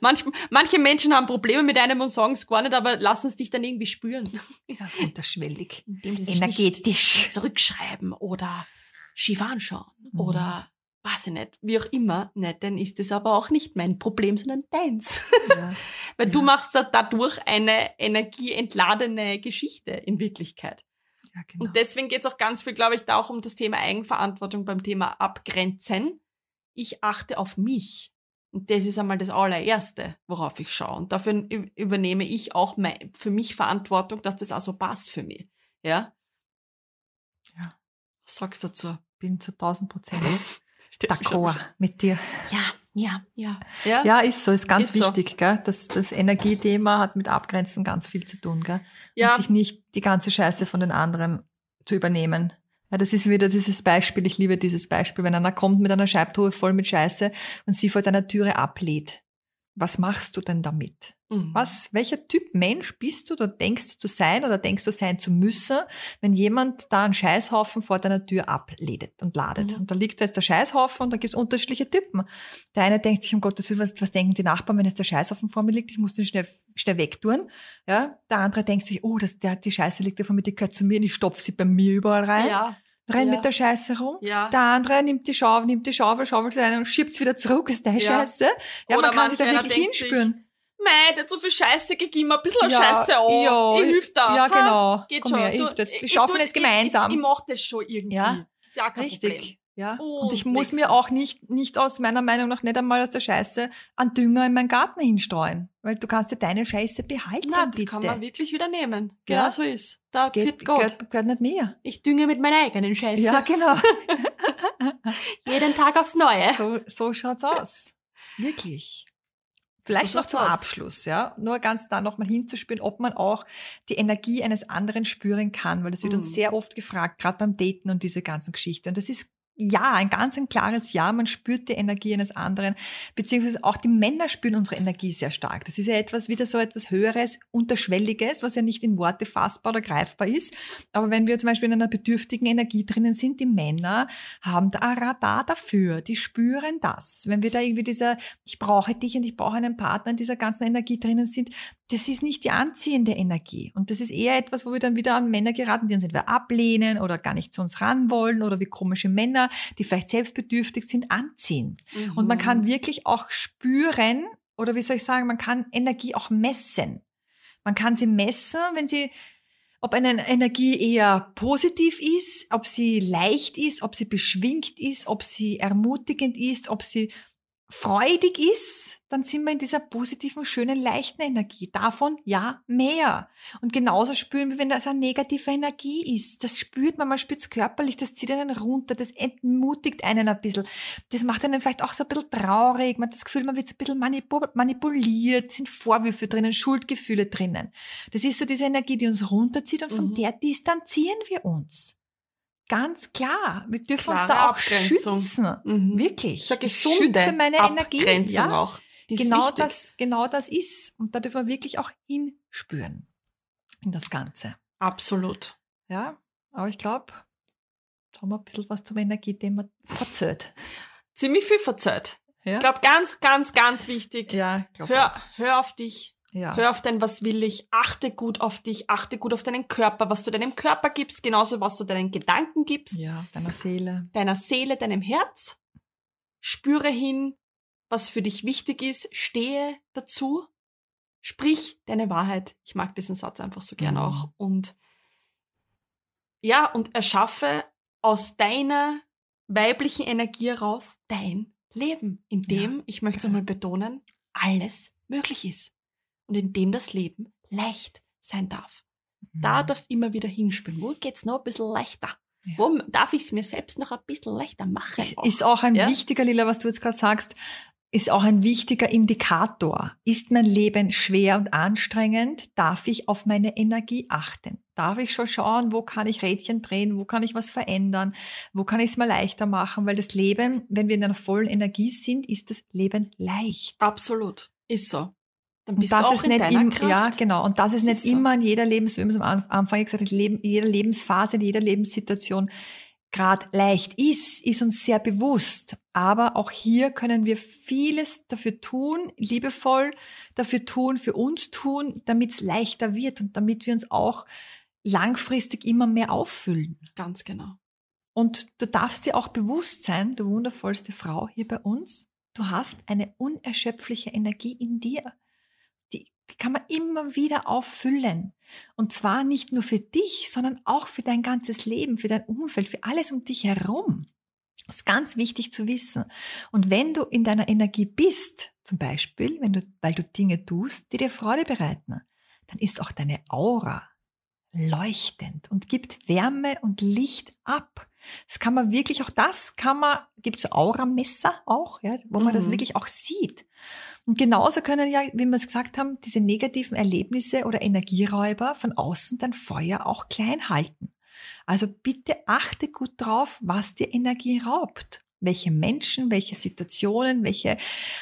Manch, manche Menschen haben Probleme mit einem und sagen es gar nicht, aber lassen es dich dann irgendwie spüren. Ja, unterschwellig. Indem sie sich Energetisch. zurückschreiben oder schief anschauen mhm. oder weiß ich nicht, wie auch immer. Ne, dann ist es aber auch nicht mein Problem, sondern deins. Ja. <laughs> Weil ja. du machst da dadurch eine energieentladene Geschichte in Wirklichkeit. Ja, genau. Und deswegen geht es auch ganz viel, glaube ich, da auch um das Thema Eigenverantwortung beim Thema Abgrenzen ich achte auf mich. Und das ist einmal das allererste, worauf ich schaue. Und dafür übernehme ich auch mein, für mich Verantwortung, dass das auch so passt für mich. Ja? Ja. Was sagst du dazu? Bin zu 1000 Prozent <laughs> d'accord mit dir. Ja, ja, ja, ja. Ja, ist so, ist ganz ist wichtig. So. Gell? Das, das Energiethema hat mit Abgrenzen ganz viel zu tun. Gell? Ja. Und sich nicht die ganze Scheiße von den anderen zu übernehmen. Das ist wieder dieses Beispiel, ich liebe dieses Beispiel, wenn einer kommt mit einer Scheibtruhe voll mit Scheiße und sie vor deiner Türe ablädt was machst du denn damit? Mhm. Was, welcher Typ Mensch bist du oder denkst du zu sein oder denkst du sein zu müssen, wenn jemand da einen Scheißhaufen vor deiner Tür abledet und ladet? Mhm. Und da liegt jetzt der Scheißhaufen und da gibt es unterschiedliche Typen. Der eine denkt sich, um Gottes Willen, was, was denken die Nachbarn, wenn jetzt der Scheißhaufen vor mir liegt? Ich muss den schnell, schnell wegtun. Ja? Der andere denkt sich, oh, das, der, die Scheiße liegt da vor mir, die gehört zu mir und ich stopfe sie bei mir überall rein. Ja rein ja. mit der Scheiße rum. Ja. Der andere nimmt die Schaufel, nimmt die Schaufel, schaufelt rein und schiebt es wieder zurück, ist der ja. Scheiße. Ja, Oder man kann sich da wirklich hinspüren. Mei, der hat so viel Scheiße gegeben, ein bisschen ja, Scheiße an. Ja, ich hilf da. Ja, genau. Ha, geht Komm schon. Her, hilf das. Wir schaffen es gemeinsam. Ich, ich, ich mach das schon irgendwie. Ja, ist ja kein Richtig. Problem. Ja, oh, und ich muss mir auch nicht, nicht aus meiner Meinung nach nicht einmal aus der Scheiße an Dünger in meinen Garten hinstreuen, weil du kannst ja deine Scheiße behalten. Na, das bitte. kann man wirklich wieder nehmen. Genau ja. so ist. Da geht Gott. Gehört, gehört nicht mehr. Ich dünge mit meiner eigenen Scheiße. Ja, genau. <laughs> Jeden Tag aufs Neue. So, so schaut's aus. Wirklich. Vielleicht so noch zum aus. Abschluss, ja, nur ganz da nochmal hinzuspüren, ob man auch die Energie eines anderen spüren kann, weil das wird mm. uns mhm. sehr oft gefragt, gerade beim Daten und diese ganzen Geschichten. Und das ist ja, ein ganz ein klares Ja. Man spürt die Energie eines anderen, beziehungsweise auch die Männer spüren unsere Energie sehr stark. Das ist ja etwas wieder so etwas Höheres, Unterschwelliges, was ja nicht in Worte fassbar oder greifbar ist. Aber wenn wir zum Beispiel in einer bedürftigen Energie drinnen sind, die Männer haben da ein Radar dafür, die spüren das. Wenn wir da irgendwie dieser, ich brauche dich und ich brauche einen Partner in dieser ganzen Energie drinnen sind, das ist nicht die anziehende Energie. Und das ist eher etwas, wo wir dann wieder an Männer geraten, die uns entweder ablehnen oder gar nicht zu uns ran wollen oder wie komische Männer, die vielleicht selbstbedürftig sind, anziehen. Mhm. Und man kann mhm. wirklich auch spüren, oder wie soll ich sagen, man kann Energie auch messen. Man kann sie messen, wenn sie, ob eine Energie eher positiv ist, ob sie leicht ist, ob sie beschwingt ist, ob sie ermutigend ist, ob sie freudig ist, dann sind wir in dieser positiven, schönen, leichten Energie. Davon ja mehr. Und genauso spüren wir, wenn das eine negative Energie ist. Das spürt man, man spürt es körperlich, das zieht einen runter, das entmutigt einen ein bisschen. Das macht einen vielleicht auch so ein bisschen traurig. Man hat das Gefühl, man wird so ein bisschen manipuliert, sind Vorwürfe drinnen, Schuldgefühle drinnen. Das ist so diese Energie, die uns runterzieht und mhm. von der distanzieren wir uns. Ganz klar. Wir dürfen Klare uns da auch Abgrenzung. schützen. Mhm. Wirklich. Sag ich schütze meine Abgrenzung Energie. Ja? Auch. Die genau, das, genau das ist. Und da dürfen wir wirklich auch hinspüren in das Ganze. Absolut. Ja, aber ich glaube, da haben wir ein bisschen was zum Energiethema verzählt. Ziemlich viel verzählt. Ja? Ich glaube, ganz, ganz, ganz wichtig. Ja, hör, hör auf dich. Ja. Hör auf dein, was will ich, achte gut auf dich, achte gut auf deinen Körper, was du deinem Körper gibst, genauso was du deinen Gedanken gibst. Ja, deiner Seele. Deiner Seele, deinem Herz. Spüre hin, was für dich wichtig ist, stehe dazu, sprich deine Wahrheit. Ich mag diesen Satz einfach so gern mhm. auch. Und ja, und erschaffe aus deiner weiblichen Energie heraus dein Leben, in dem, ja. ich möchte es nochmal betonen, alles möglich ist und in dem das Leben leicht sein darf. Da mhm. darfst du immer wieder hinspielen. Wo geht es noch ein bisschen leichter? Ja. Wo darf ich es mir selbst noch ein bisschen leichter machen? Auch? Ist auch ein ja? wichtiger, Lila, was du jetzt gerade sagst, ist auch ein wichtiger Indikator. Ist mein Leben schwer und anstrengend? Darf ich auf meine Energie achten? Darf ich schon schauen, wo kann ich Rädchen drehen? Wo kann ich was verändern? Wo kann ich es mal leichter machen? Weil das Leben, wenn wir in einer vollen Energie sind, ist das Leben leicht. Absolut. Ist so. Dann bist und das du auch ist in nicht im, Kraft. Ja, genau. Und das ist das nicht ist immer in jeder Lebens, wie wir es am Anfang gesagt haben, in jeder Lebensphase, in jeder Lebenssituation gerade leicht ist, ist uns sehr bewusst. Aber auch hier können wir vieles dafür tun, liebevoll dafür tun, für uns tun, damit es leichter wird und damit wir uns auch langfristig immer mehr auffüllen. Ganz genau. Und du darfst dir auch bewusst sein, du wundervollste Frau hier bei uns, du hast eine unerschöpfliche Energie in dir kann man immer wieder auffüllen. Und zwar nicht nur für dich, sondern auch für dein ganzes Leben, für dein Umfeld, für alles um dich herum. Das ist ganz wichtig zu wissen. Und wenn du in deiner Energie bist, zum Beispiel, wenn du, weil du Dinge tust, die dir Freude bereiten, dann ist auch deine Aura leuchtend und gibt Wärme und Licht ab. Das kann man wirklich, auch das kann man, gibt es Auramesser auch, ja, wo man mhm. das wirklich auch sieht. Und genauso können ja, wie wir es gesagt haben, diese negativen Erlebnisse oder Energieräuber von außen dein Feuer auch klein halten. Also bitte achte gut drauf, was dir Energie raubt. Welche Menschen, welche Situationen, welche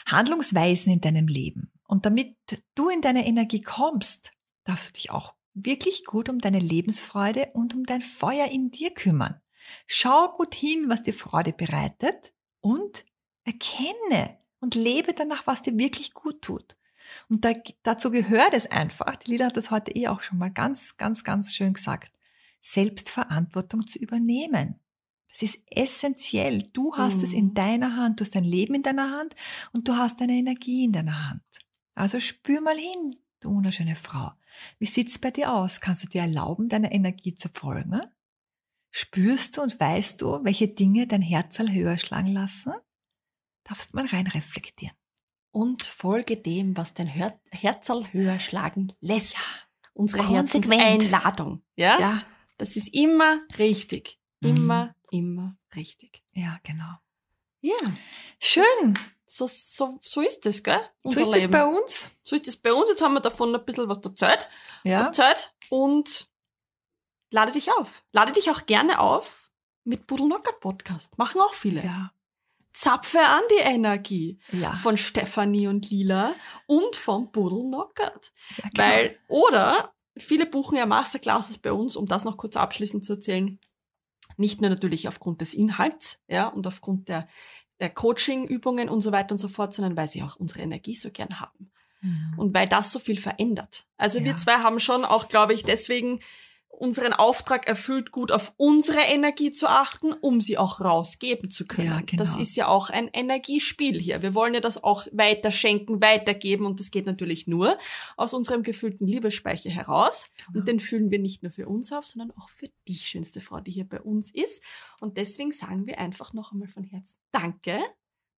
Handlungsweisen in deinem Leben. Und damit du in deine Energie kommst, darfst du dich auch wirklich gut um deine Lebensfreude und um dein Feuer in dir kümmern. Schau gut hin, was dir Freude bereitet und erkenne und lebe danach, was dir wirklich gut tut. Und da, dazu gehört es einfach, die Lila hat das heute eh auch schon mal ganz, ganz, ganz schön gesagt, Selbstverantwortung zu übernehmen. Das ist essentiell. Du hast mhm. es in mhm. deiner Hand, du hast dein Leben in deiner Hand und du hast deine Energie in deiner Hand. Also spür mal hin, du wunderschöne Frau. Wie sieht's bei dir aus? Kannst du dir erlauben, deiner Energie zu folgen? Ne? Spürst du und weißt du, welche Dinge dein Herz höher schlagen lassen? Darfst mal rein reflektieren. Und folge dem, was dein Her Herzal höher schlagen lässt. Ja. Unsere Herzenseinladung. Ja? ja. Das ist immer richtig. Mhm. Immer, mhm. immer richtig. Ja, genau. Ja. Schön. so, so, so ist es, gell? Unser so ist es bei uns. So ist es bei uns. Jetzt haben wir davon ein bisschen was der Zeit. Ja. Der Zeit. Und lade dich auf. Lade dich auch gerne auf mit Buddelnockert Podcast. Machen auch viele. Ja. Zapfe an die Energie ja. von Stefanie und Lila und vom Buddelnockert. Ja, genau. Weil, oder viele buchen ja Masterclasses bei uns, um das noch kurz abschließend zu erzählen. Nicht nur natürlich aufgrund des Inhalts, ja, und aufgrund der, der Coaching-Übungen und so weiter und so fort, sondern weil sie auch unsere Energie so gern haben. Mhm. Und weil das so viel verändert. Also ja. wir zwei haben schon auch, glaube ich, deswegen unseren Auftrag erfüllt, gut auf unsere Energie zu achten, um sie auch rausgeben zu können. Ja, genau. Das ist ja auch ein Energiespiel hier. Wir wollen ja das auch weiter schenken, weitergeben und das geht natürlich nur aus unserem gefüllten Liebespeicher heraus. Genau. Und den füllen wir nicht nur für uns auf, sondern auch für dich, schönste Frau, die hier bei uns ist. Und deswegen sagen wir einfach noch einmal von Herzen Danke,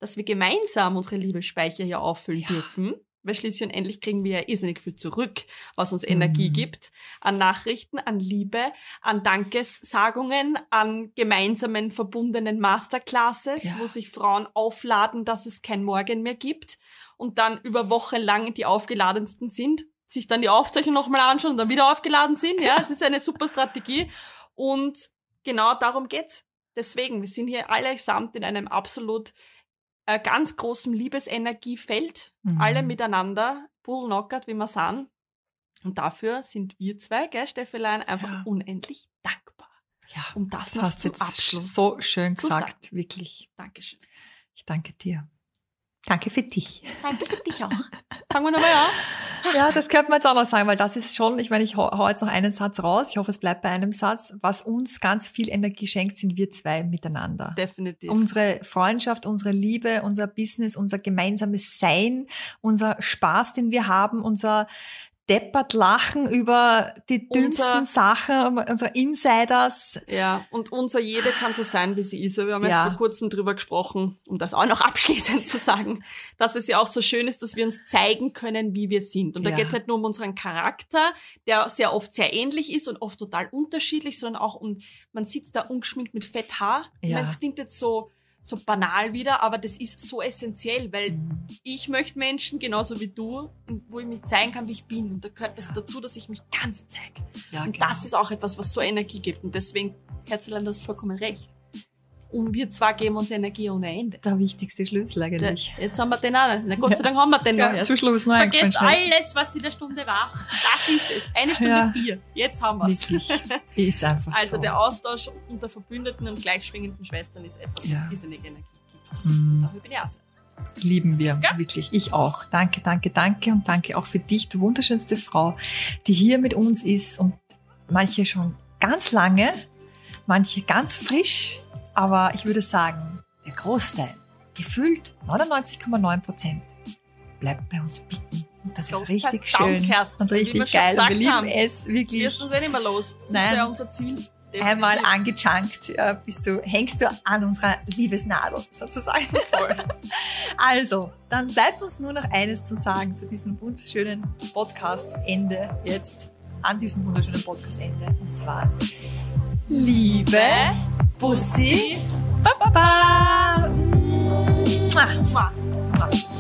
dass wir gemeinsam unsere Liebespeicher hier auffüllen ja. dürfen weil schließlich und endlich kriegen wir ja irrsinnig viel zurück, was uns Energie mhm. gibt, an Nachrichten, an Liebe, an Dankessagungen, an gemeinsamen verbundenen Masterclasses, ja. wo sich Frauen aufladen, dass es kein Morgen mehr gibt und dann über Wochen lang die aufgeladensten sind, sich dann die Aufzeichnung nochmal anschauen und dann wieder aufgeladen sind. Ja, es <laughs> ist eine super Strategie und genau darum geht's. Deswegen, wir sind hier alle samt in einem absolut äh, ganz großem Liebesenergiefeld, mhm. alle miteinander, bullknockert, wie wir sagen. Und dafür sind wir zwei, gell, Steffelein, einfach ja. unendlich dankbar. Ja, um das, das noch hast zum jetzt Abschluss so schön gesagt, sagen. wirklich. Dankeschön. Ich danke dir. Danke für dich. Danke für dich auch. Fangen wir nochmal an. <laughs> Ja, das könnte man jetzt auch noch sagen, weil das ist schon, ich meine, ich hau jetzt noch einen Satz raus. Ich hoffe, es bleibt bei einem Satz. Was uns ganz viel Energie schenkt, sind wir zwei miteinander. Definitiv. Unsere Freundschaft, unsere Liebe, unser Business, unser gemeinsames Sein, unser Spaß, den wir haben, unser deppert lachen über die dümmsten unser, Sachen, unsere Insiders. Ja, und unser Jede kann so sein, wie sie ist. Wir haben ja. jetzt vor kurzem drüber gesprochen, um das auch noch <laughs> abschließend zu sagen, dass es ja auch so schön ist, dass wir uns zeigen können, wie wir sind. Und ja. da geht es nicht nur um unseren Charakter, der sehr oft sehr ähnlich ist und oft total unterschiedlich, sondern auch um, man sitzt da ungeschminkt mit Fetthaar. Ja. Ich meine, es klingt jetzt so so banal wieder, aber das ist so essentiell, weil mhm. ich möchte Menschen genauso wie du, wo ich mich zeigen kann, wie ich bin. Und da gehört das dazu, dass ich mich ganz zeige. Ja, und genau. das ist auch etwas, was so Energie gibt. Und deswegen, Herzlein, hast vollkommen recht. Und wir zwei geben uns Energie ohne Ende. Der wichtigste Schlüssel eigentlich. Da, jetzt haben wir den auch. Na Gott sei Dank haben wir den noch. Ja, zum Schluss noch Vergesst alles, was in der Stunde war. Das ist es. Eine Stunde ja. vier. Jetzt haben wir es. Ist einfach Also so. der Austausch unter Verbündeten und gleichschwingenden Schwestern ist etwas, ja. was irrsinnige Energie gibt. Mhm. Und dafür bin ich auch sehr Lieben wir, ja. wirklich. Ich auch. Danke, danke, danke und danke auch für dich, du wunderschönste Frau, die hier mit uns ist und manche schon ganz lange, manche ganz frisch aber ich würde sagen, der Großteil, gefühlt 99,9 Prozent, bleibt bei uns picken. Und das Gott ist richtig schön Kersten, und richtig geil. wir lieben haben. es wirklich. Wir uns eh nicht mehr los. Das Nein. ist ja unser Ziel. Definitiv. Einmal angechunkt äh, bist du, hängst du an unserer Liebesnadel sozusagen. <laughs> Voll. also, dann bleibt uns nur noch eines zu sagen zu diesem wunderschönen Podcast-Ende jetzt, an diesem wunderschönen Podcast-Ende. Und zwar, Liebe Bussi. Bye ba, ba. Mua. Mua. Mua.